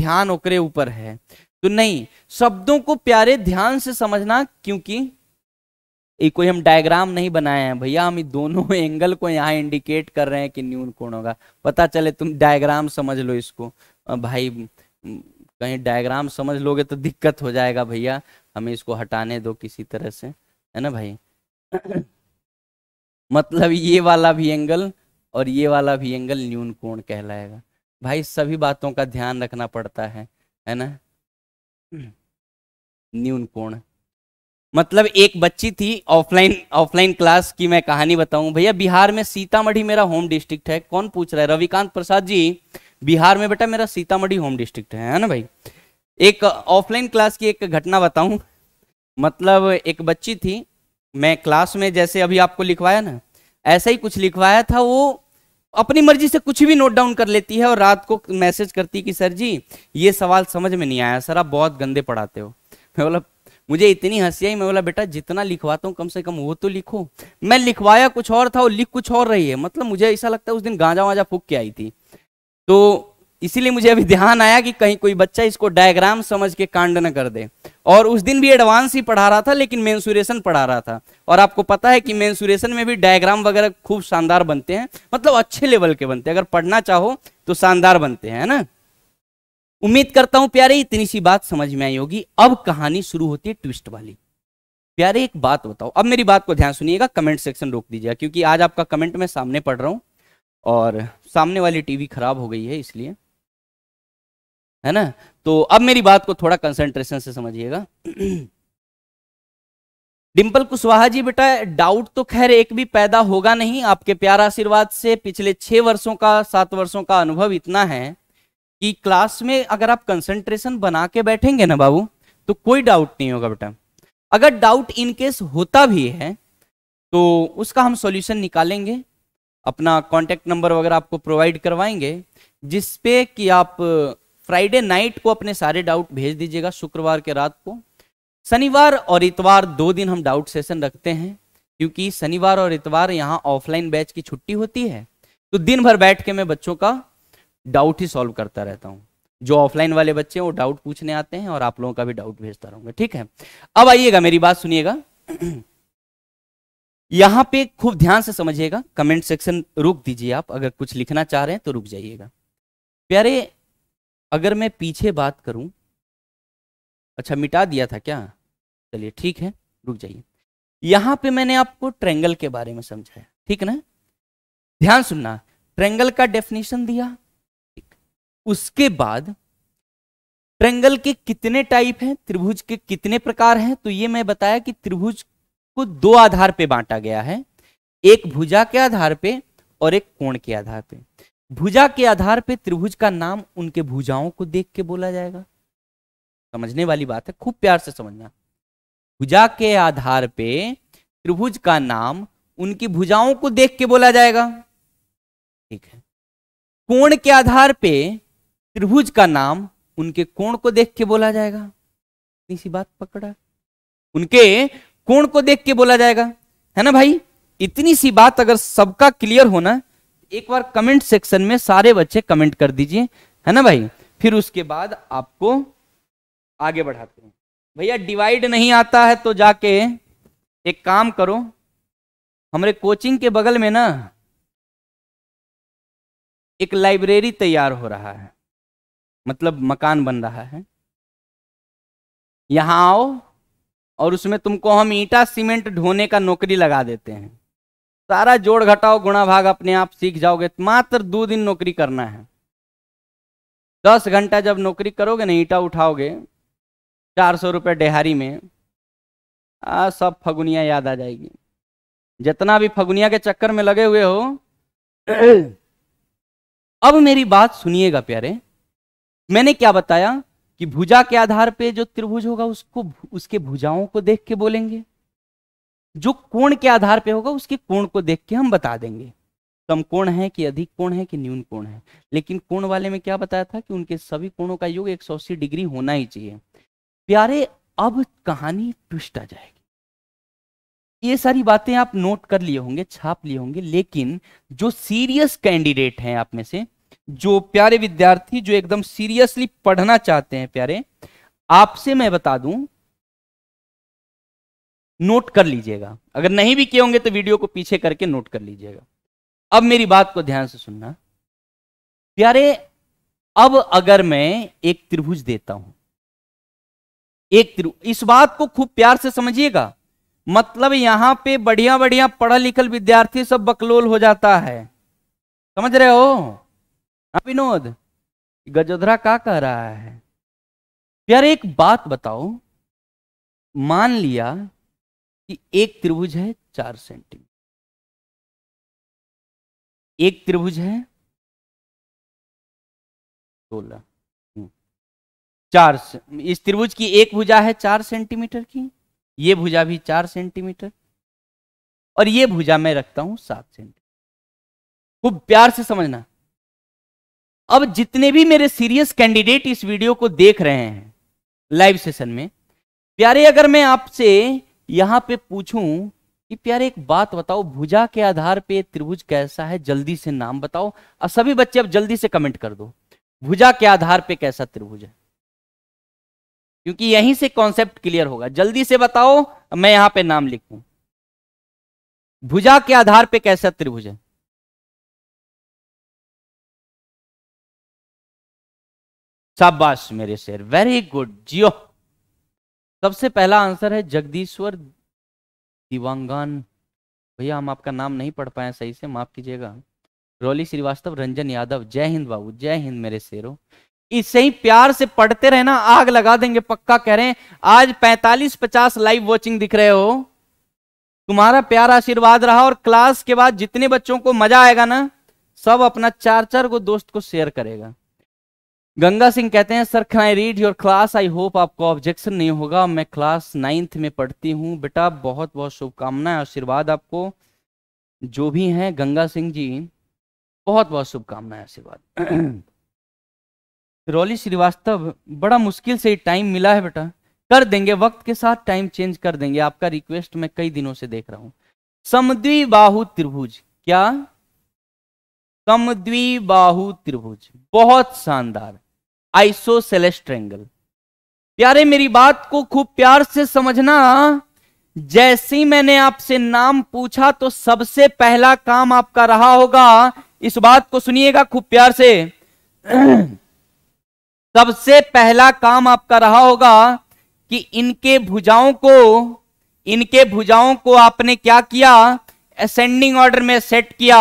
ध्यान ओकरे ऊपर है तो नहीं शब्दों को प्यारे ध्यान से समझना क्योंकि ये कोई हम डायग्राम नहीं बनाए हैं भैया हम दोनों एंगल को यहाँ इंडिकेट कर रहे हैं कि न्यून कोण होगा पता चले तुम डायग्राम समझ लो इसको भाई कहीं डायग्राम समझ लोगे तो दिक्कत हो जाएगा भैया हमें इसको हटाने दो किसी तरह से है ना भाई मतलब ये वाला भी एंगल और ये वाला भी एंगल न्यून कोण कहलाएगा भाई सभी बातों का ध्यान रखना पड़ता है है ना न्यून कोण मतलब एक बच्ची थी ऑफलाइन ऑफलाइन क्लास की मैं कहानी बताऊं भैया बिहार में सीतामढ़ी मेरा होम डिस्ट्रिक्ट है कौन पूछ रहा है रविकांत प्रसाद जी बिहार में बेटा मेरा सीतामढ़ी होम डिस्ट्रिक्ट है ना भाई एक ऑफलाइन क्लास की एक घटना बताऊं मतलब एक बच्ची थी मैं क्लास में जैसे अभी आपको लिखवाया ना ऐसा ही कुछ लिखवाया था वो अपनी मर्जी से कुछ भी नोट डाउन कर लेती है और रात को मैसेज करती कि सर जी ये सवाल समझ में नहीं आया सर आप बहुत गंदे पढ़ाते हो मैं बोला मुझे इतनी हंसी आई मैं बोला बेटा जितना लिखवाता हूँ कम से कम वो तो लिखो मैं लिखवाया कुछ और था और लिख कुछ और रही है मतलब मुझे ऐसा लगता है उस दिन गांजा वाजा फूक के आई थी तो इसीलिए मुझे अभी ध्यान आया कि कहीं कोई बच्चा इसको डायग्राम समझ के कांड न कर दे और उस दिन भी एडवांस ही पढ़ा रहा था लेकिन मेंसुरेशन पढ़ा रहा था और आपको पता है कि मेंसुरेशन में भी डायग्राम वगैरह खूब शानदार बनते हैं मतलब अच्छे लेवल के बनते हैं अगर पढ़ना चाहो तो शानदार बनते हैं है ना उम्मीद करता हूं प्यारे इतनी सी बात समझ में आई होगी अब कहानी शुरू होती है ट्विस्ट वाली प्यारे एक बात बताओ अब मेरी बात को ध्यान सुनिएगा कमेंट सेक्शन रोक दीजिएगा क्योंकि आज आपका कमेंट मैं सामने पढ़ रहा हूं और सामने वाली टीवी खराब हो गई है इसलिए है ना तो अब मेरी बात को थोड़ा कंसंट्रेशन से समझिएगा डिम्पल कुशवाहा जी बेटा डाउट तो खैर एक भी पैदा होगा नहीं आपके प्यार आशीर्वाद से पिछले छह वर्षों का सात वर्षों का अनुभव इतना है कि क्लास में अगर आप कंसंट्रेशन बना के बैठेंगे ना बाबू तो कोई डाउट नहीं होगा बेटा अगर डाउट इन केस होता भी है तो उसका हम सॉल्यूशन निकालेंगे अपना कांटेक्ट नंबर वगैरह आपको प्रोवाइड करवाएंगे जिसपे कि आप फ्राइडे नाइट को अपने सारे डाउट भेज दीजिएगा शुक्रवार के रात को शनिवार और इतवार दो दिन हम डाउट सेशन रखते हैं क्योंकि शनिवार और इतवार यहाँ ऑफलाइन बैच की छुट्टी होती है तो दिन भर बैठ के मैं बच्चों का डाउट ही सॉल्व करता रहता हूँ जो ऑफलाइन वाले बच्चे हैं वो डाउट पूछने आते हैं और आप लोगों का भी डाउट भेजता रहूंगा ठीक है अब आइएगा मेरी बात सुनिएगा यहां पे खूब ध्यान से समझिएगा कमेंट सेक्शन रुक दीजिए आप अगर कुछ लिखना चाह रहे हैं तो रुक जाइएगा प्यारे अगर मैं पीछे बात करूं अच्छा मिटा दिया था क्या चलिए ठीक है रुक जाइए यहां पे मैंने आपको ट्रेंगल के बारे में समझाया ठीक ना ध्यान सुनना ट्रेंगल का डेफिनेशन दिया उसके बाद ट्रेंगल के कितने टाइप हैं त्रिभुज के कितने प्रकार हैं तो ये मैं बताया कि त्रिभुज को दो आधार पे बांटा गया है एक भुजा के आधार पे और एक कोण के आधार पे भुजा के आधार पे त्रिभुज का नाम उनके भुजाओं को देख के बोला जाएगा समझने वाली बात है खूब प्यार से समझना भुजा के आधार पे त्रिभुज का नाम उनकी भुजाओं को देख के बोला जाएगा ठीक है कोण के आधार पे त्रिभुज का नाम उनके कोण को देख के बोला जाएगा इसी बात पकड़ा उनके कोण को देख के बोला जाएगा है ना भाई इतनी सी बात अगर सबका क्लियर होना एक बार कमेंट सेक्शन में सारे बच्चे कमेंट कर दीजिए है ना भाई फिर उसके बाद आपको आगे बढ़ाते हैं भैया डिवाइड नहीं आता है तो जाके एक काम करो हमारे कोचिंग के बगल में ना एक लाइब्रेरी तैयार हो रहा है मतलब मकान बन रहा है यहां आओ और उसमें तुमको हम ईटा सीमेंट ढोने का नौकरी लगा देते हैं सारा जोड़ घटाओ गुणा भाग अपने आप सीख जाओगे मात्र दो दिन नौकरी करना है दस घंटा जब नौकरी करोगे ना ईटा उठाओगे चार सौ रुपये डेहारी में आ, सब फगुनिया याद आ जाएगी जितना भी फगुनिया के चक्कर में लगे हुए हो अब मेरी बात सुनिएगा प्यारे मैंने क्या बताया कि भुजा के आधार पे जो त्रिभुज होगा उसको उसके भुजाओं को देख के बोलेंगे जो कोण के आधार पे होगा उसके कोण को देख के हम बता देंगे कम कोण है कि अधिक कोण है कि न्यून कोण है लेकिन कोण वाले में क्या बताया था कि उनके सभी कोणों का योग एक डिग्री होना ही चाहिए प्यारे अब कहानी ट्विस्ट आ जाएगी ये सारी बातें आप नोट कर लिए होंगे छाप लिए होंगे लेकिन जो सीरियस कैंडिडेट हैं आप में से जो प्यारे विद्यार्थी जो एकदम सीरियसली पढ़ना चाहते हैं प्यारे आपसे मैं बता दूं नोट कर लीजिएगा अगर नहीं भी किए होंगे तो वीडियो को पीछे करके नोट कर लीजिएगा अब मेरी बात को ध्यान से सुनना प्यारे अब अगर मैं एक त्रिभुज देता हूं एक त्रिभुज इस बात को खूब प्यार से समझिएगा मतलब यहां पे बढ़िया बढ़िया पढ़ा लिखल विद्यार्थी सब बकलोल हो जाता है समझ रहे हो हाँ विनोद गजोधरा क्या कह रहा है प्यारे एक बात बताओ मान लिया कि एक त्रिभुज है चार सेंटीमीटर एक त्रिभुज है सोलह हम्म। चार इस त्रिभुज की एक भुजा है चार सेंटीमीटर की ये भुजा भी चार सेंटीमीटर और ये भुजा मैं रखता हूं सात सेंटीमीटर खूब प्यार से समझना अब जितने भी मेरे सीरियस कैंडिडेट इस वीडियो को देख रहे हैं लाइव सेशन में प्यारे अगर मैं आपसे यहां पे पूछूं कि प्यारे एक बात बताओ भुजा के आधार पे त्रिभुज कैसा है जल्दी से नाम बताओ और सभी बच्चे अब जल्दी से कमेंट कर दो भुजा के आधार पे कैसा त्रिभुज है क्योंकि यहीं से कॉन्सेप्ट क्लियर होगा जल्दी से बताओ मैं यहां पे नाम लिखूं भुजा के आधार पे कैसा त्रिभुज है शाबाश मेरे शेर वेरी गुड जियो सबसे पहला आंसर है जगदीश्वर दिवांगन भैया हम आपका नाम नहीं पढ़ पाए सही से माफ कीजिएगा रौली श्रीवास्तव रंजन यादव जय हिंद बाबू जय हिंद मेरे शेरो इससे ही प्यार से पढ़ते रहना आग लगा देंगे पक्का कह रहे हैं आज 45-50 लाइव वॉचिंग दिख रहे हो तुम्हारा प्यार आशीर्वाद रहा और क्लास के बाद जितने बच्चों को मजा आएगा ना सब अपना चार चार को दोस्त को शेयर करेगा गंगा सिंह कहते हैं sir Khan I read your class I hope आपको ऑब्जेक्शन नहीं होगा मैं क्लास नाइन्थ में पढ़ती हूँ बेटा बहुत बहुत शुभकामनाएं आशीर्वाद आपको जो भी हैं गंगा सिंह जी बहुत बहुत शुभकामनाएं आशीर्वाद रौली श्रीवास्तव बड़ा मुश्किल से टाइम मिला है बेटा कर देंगे वक्त के साथ टाइम चेंज कर देंगे आपका रिक्वेस्ट मैं कई दिनों से देख रहा हूँ बाहु त्रिभुज क्या बाहु त्रिभुज बहुत शानदार आइसोसेलेस ट्रेंगल प्यारे मेरी बात को खूब प्यार से समझना जैसे ही मैंने आपसे नाम पूछा तो सबसे पहला काम आपका रहा होगा इस बात को सुनिएगा खूब प्यार से सबसे पहला काम आपका रहा होगा कि इनके भुजाओं को इनके भुजाओं को आपने क्या किया असेंडिंग ऑर्डर में सेट किया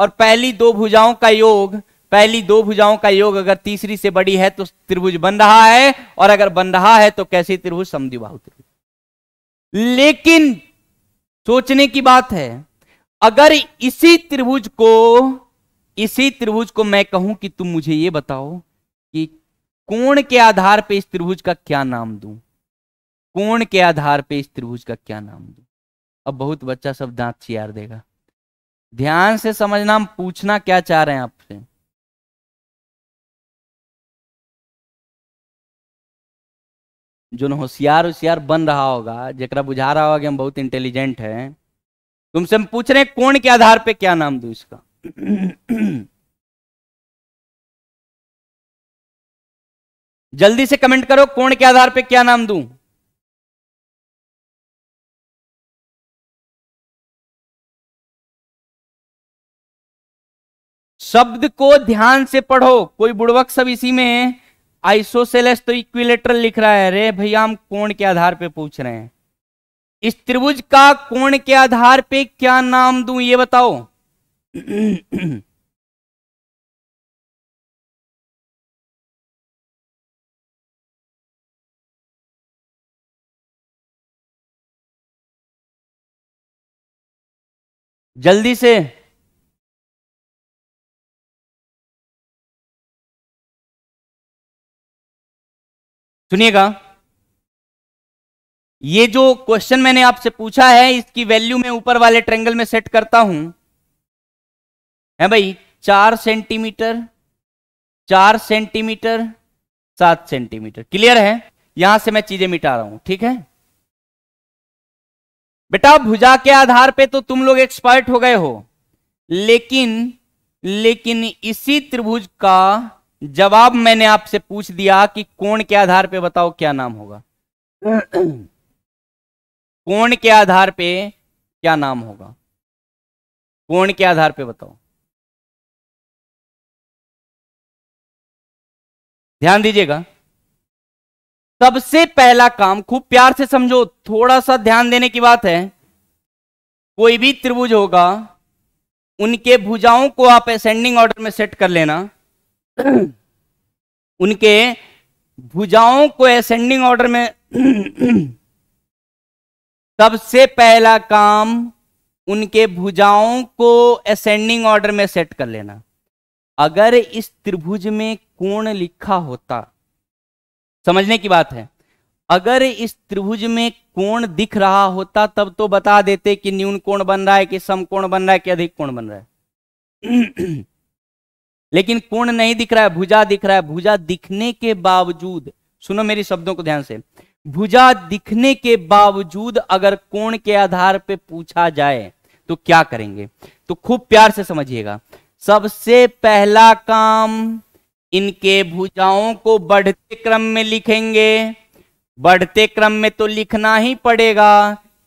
और पहली दो भुजाओं का योग पहली दो भुजाओं का योग अगर तीसरी से बड़ी है तो त्रिभुज बन रहा है और अगर बन रहा है तो कैसे त्रिभुज समद्विबाहु त्रिभुज लेकिन सोचने की बात है अगर इसी त्रिभुज को इसी त्रिभुज को मैं कहूं कि तुम मुझे ये बताओ कि कोण के आधार पे इस त्रिभुज का क्या नाम दूं कोण के आधार पे इस त्रिभुज का क्या नाम दूं अब बहुत बच्चा सब दांत छियार देगा ध्यान से समझना हम पूछना क्या चाह रहे हैं आप जो होशियार होशियार बन रहा होगा जरा बुझा रहा होगा कि हम बहुत इंटेलिजेंट हैं तुमसे हम पूछ रहे हैं कौन के आधार पे क्या नाम दू इसका जल्दी से कमेंट करो कौन के आधार पे क्या नाम दू शब्द को ध्यान से पढ़ो कोई बुड़वक सब इसी में है आइसोसेलेस तो इक्विलेटर लिख रहा है रे भैया हम कोण के आधार पे पूछ रहे हैं इस त्रिभुज का कोण के आधार पे क्या नाम दूं ये बताओ जल्दी से सुनिएगा ये जो क्वेश्चन मैंने आपसे पूछा है इसकी वैल्यू मैं ऊपर वाले ट्रेंगल में सेट करता हूं है भाई चार सेंटीमीटर चार सेंटीमीटर सात सेंटीमीटर क्लियर है यहां से मैं चीजें मिटा रहा हूं ठीक है बेटा भुजा के आधार पे तो तुम लोग एक्सपर्ट हो गए हो लेकिन लेकिन इसी त्रिभुज का जवाब मैंने आपसे पूछ दिया कि कोण के आधार पे बताओ क्या नाम होगा कोण के आधार पे क्या नाम होगा कोण के आधार पे बताओ ध्यान दीजिएगा सबसे पहला काम खूब प्यार से समझो थोड़ा सा ध्यान देने की बात है कोई भी त्रिभुज होगा उनके भुजाओं को आप असेंडिंग ऑर्डर में सेट कर लेना उनके भुजाओं को एसेंडिंग ऑर्डर में सबसे पहला काम उनके भुजाओं को असेंडिंग ऑर्डर में सेट कर लेना अगर इस त्रिभुज में कोण लिखा होता समझने की बात है अगर इस त्रिभुज में कोण दिख रहा होता तब तो बता देते कि न्यून कोण बन रहा है कि सम कोण बन रहा है कि अधिक कोण बन रहा है लेकिन कोण नहीं दिख रहा है भुजा दिख रहा है भुजा दिखने के बावजूद सुनो मेरी शब्दों को ध्यान से भुजा दिखने के बावजूद अगर कोण के आधार पर पूछा जाए तो क्या करेंगे तो खूब प्यार से समझिएगा सबसे पहला काम इनके भुजाओं को बढ़ते क्रम में लिखेंगे बढ़ते क्रम में तो लिखना ही पड़ेगा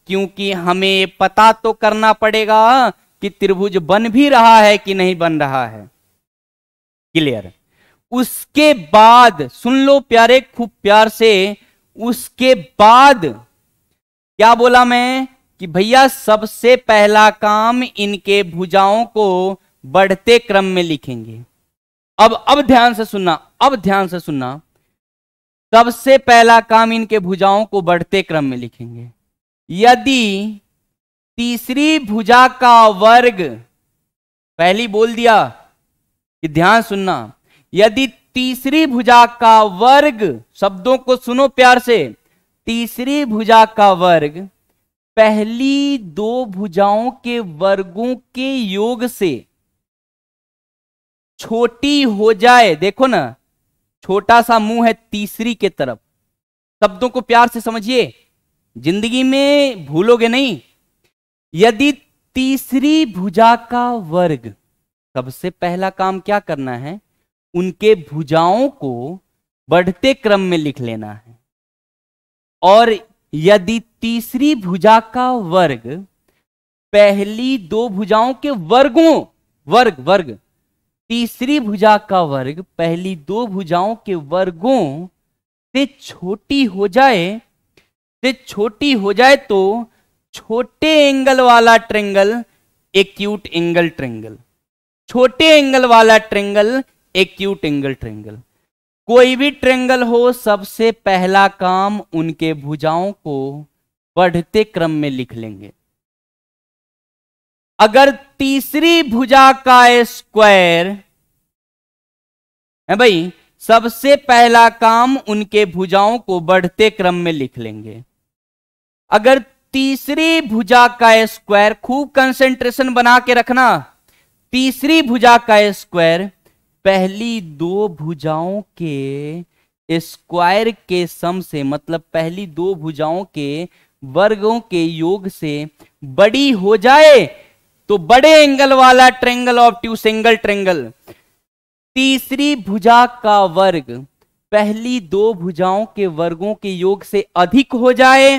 क्योंकि हमें पता तो करना पड़ेगा कि त्रिभुज बन भी रहा है कि नहीं बन रहा है क्लियर उसके बाद सुन लो प्यारे खूब प्यार से उसके बाद क्या बोला मैं कि भैया सबसे पहला काम इनके भुजाओं को बढ़ते क्रम में लिखेंगे अब अब ध्यान से सुनना अब ध्यान से सुनना सबसे पहला काम इनके भुजाओं को बढ़ते क्रम में लिखेंगे यदि तीसरी भुजा का वर्ग पहली बोल दिया कि ध्यान सुनना यदि तीसरी भुजा का वर्ग शब्दों को सुनो प्यार से तीसरी भुजा का वर्ग पहली दो भुजाओं के वर्गों के योग से छोटी हो जाए देखो ना छोटा सा मुंह है तीसरी के तरफ शब्दों को प्यार से समझिए जिंदगी में भूलोगे नहीं यदि तीसरी भुजा का वर्ग सबसे पहला काम क्या करना है उनके भुजाओं को बढ़ते क्रम में लिख लेना है और यदि तीसरी भुजा का वर्ग पहली दो भुजाओं के वर्गों वर्ग वर्ग तीसरी भुजा का वर्ग पहली दो भुजाओं के वर्गों से छोटी हो जाए से छोटी हो जाए तो छोटे एंगल वाला ट्रेंगल एक्यूट एंगल ट्रेंगल छोटे एंगल वाला ट्रेंगल एक्यूट एंगल ट्रेंगल कोई भी ट्रेंगल हो सबसे पहला काम उनके भुजाओं को बढ़ते क्रम में लिख लेंगे अगर तीसरी भुजा का स्क्वायर है भाई सबसे पहला काम उनके भुजाओं को बढ़ते क्रम में लिख लेंगे अगर तीसरी भुजा का स्क्वायर खूब कंसेंट्रेशन बना के रखना तीसरी भुजा का स्क्वायर पहली दो भुजाओं के स्क्वायर के सम से मतलब पहली दो भुजाओं के वर्गों के योग से बड़ी हो जाए तो बड़े एंगल वाला triangle obtuse angle triangle तीसरी भुजा का वर्ग पहली दो भुजाओं के वर्गों के योग से अधिक हो जाए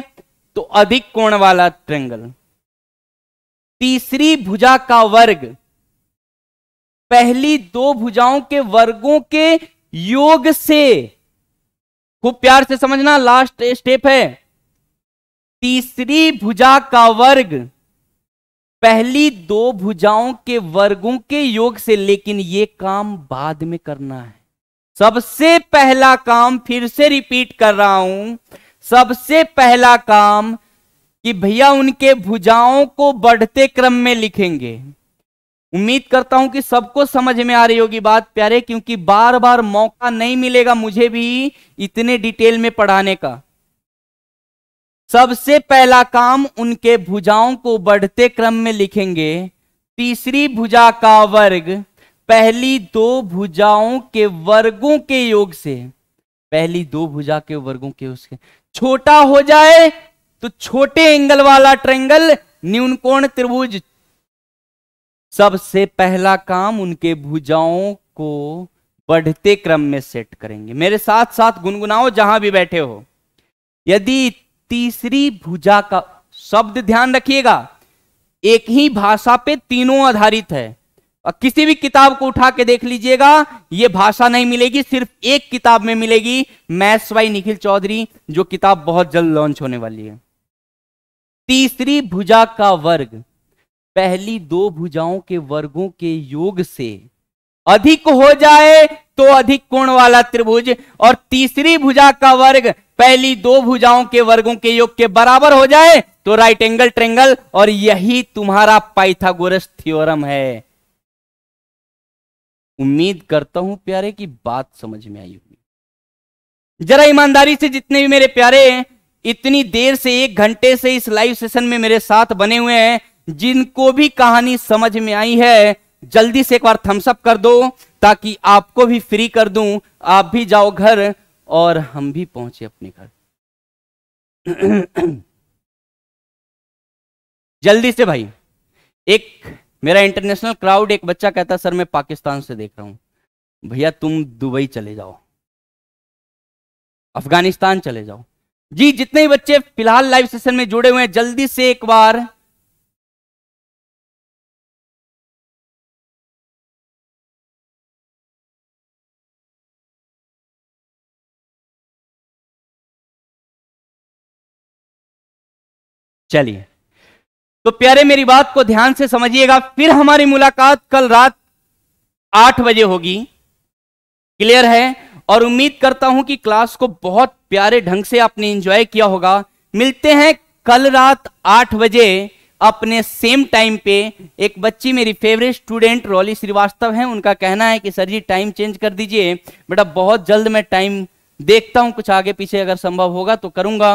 तो अधिक कोण वाला ट्रेंगल तीसरी भुजा का वर्ग पहली दो भुजाओं के वर्गों के योग से खूब प्यार से समझना लास्ट स्टेप है तीसरी भुजा का वर्ग पहली दो भुजाओं के वर्गों के योग से लेकिन यह काम बाद में करना है सबसे पहला काम फिर से रिपीट कर रहा हूं सबसे पहला काम कि भैया उनके भुजाओं को बढ़ते क्रम में लिखेंगे उम्मीद करता हूं कि सबको समझ में आ रही होगी बात प्यारे क्योंकि बार बार मौका नहीं मिलेगा मुझे भी इतने डिटेल में पढ़ाने का सबसे पहला काम उनके भुजाओं को बढ़ते क्रम में लिखेंगे तीसरी भुजा का वर्ग पहली दो भुजाओं के वर्गों के योग से पहली दो भुजा के वर्गों के उसके छोटा हो जाए तो छोटे एंगल वाला ट्रेंगल न्यूनकोण त्रिभुज सबसे पहला काम उनके भुजाओं को बढ़ते क्रम में सेट करेंगे मेरे साथ साथ गुनगुनाओ जहां भी बैठे हो यदि तीसरी भुजा का शब्द ध्यान रखिएगा एक ही भाषा पे तीनों आधारित है और किसी भी किताब को उठा के देख लीजिएगा ये भाषा नहीं मिलेगी सिर्फ एक किताब में मिलेगी मैथ्स वाई निखिल चौधरी जो किताब बहुत जल्द लॉन्च होने वाली है तीसरी भुजा का वर्ग पहली दो भुजाओं के वर्गों के योग से अधिक हो जाए तो अधिक कोण वाला त्रिभुज और तीसरी भुजा का वर्ग पहली दो भुजाओं के वर्गों के योग के बराबर हो जाए तो राइट एंगल ट्रेंगल और यही तुम्हारा पाइथागोरस थ्योरम है उम्मीद करता हूं प्यारे की बात समझ में आई होगी जरा ईमानदारी से जितने भी मेरे प्यारे इतनी देर से एक घंटे से इस लाइव सेशन में मेरे साथ बने हुए हैं जिनको भी कहानी समझ में आई है जल्दी से एक बार थम्सअप कर दो ताकि आपको भी फ्री कर दूं आप भी जाओ घर और हम भी पहुंचे अपने घर जल्दी से भाई एक मेरा इंटरनेशनल क्राउड एक बच्चा कहता सर मैं पाकिस्तान से देख रहा हूं भैया तुम दुबई चले जाओ अफगानिस्तान चले जाओ जी जितने बच्चे फिलहाल लाइव सेशन में जुड़े हुए हैं जल्दी से एक बार चलिए तो प्यारे मेरी बात को ध्यान से समझिएगा फिर हमारी मुलाकात कल रात आठ बजे होगी क्लियर है और उम्मीद करता हूं कि क्लास को बहुत प्यारे ढंग से आपने एंजॉय किया होगा मिलते हैं कल रात आठ बजे अपने सेम टाइम पे एक बच्ची मेरी फेवरेट स्टूडेंट रोली श्रीवास्तव है उनका कहना है कि सर जी टाइम चेंज कर दीजिए बेटा बहुत जल्द मैं टाइम देखता हूं कुछ आगे पीछे अगर संभव होगा तो करूंगा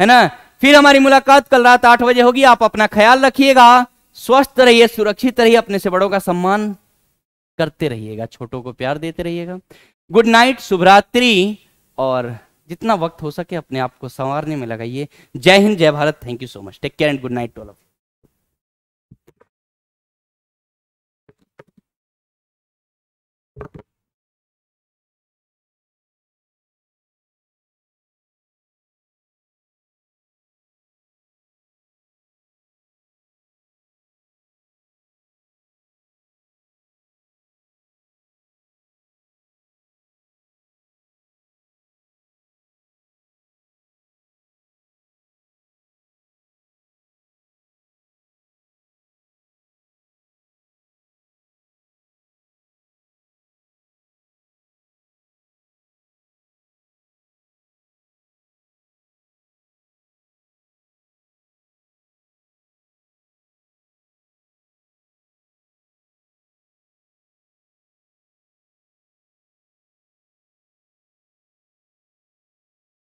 है ना फिर हमारी मुलाकात कल रात आठ बजे होगी आप अपना ख्याल रखिएगा स्वस्थ रहिए सुरक्षित रहिए अपने से बड़ों का सम्मान करते रहिएगा छोटों को प्यार देते रहिएगा गुड नाइट शुभरात्रि और जितना वक्त हो सके अपने आप को संवारने में लगाइए जय हिंद जय Bharat thank you so much take care and good night to all you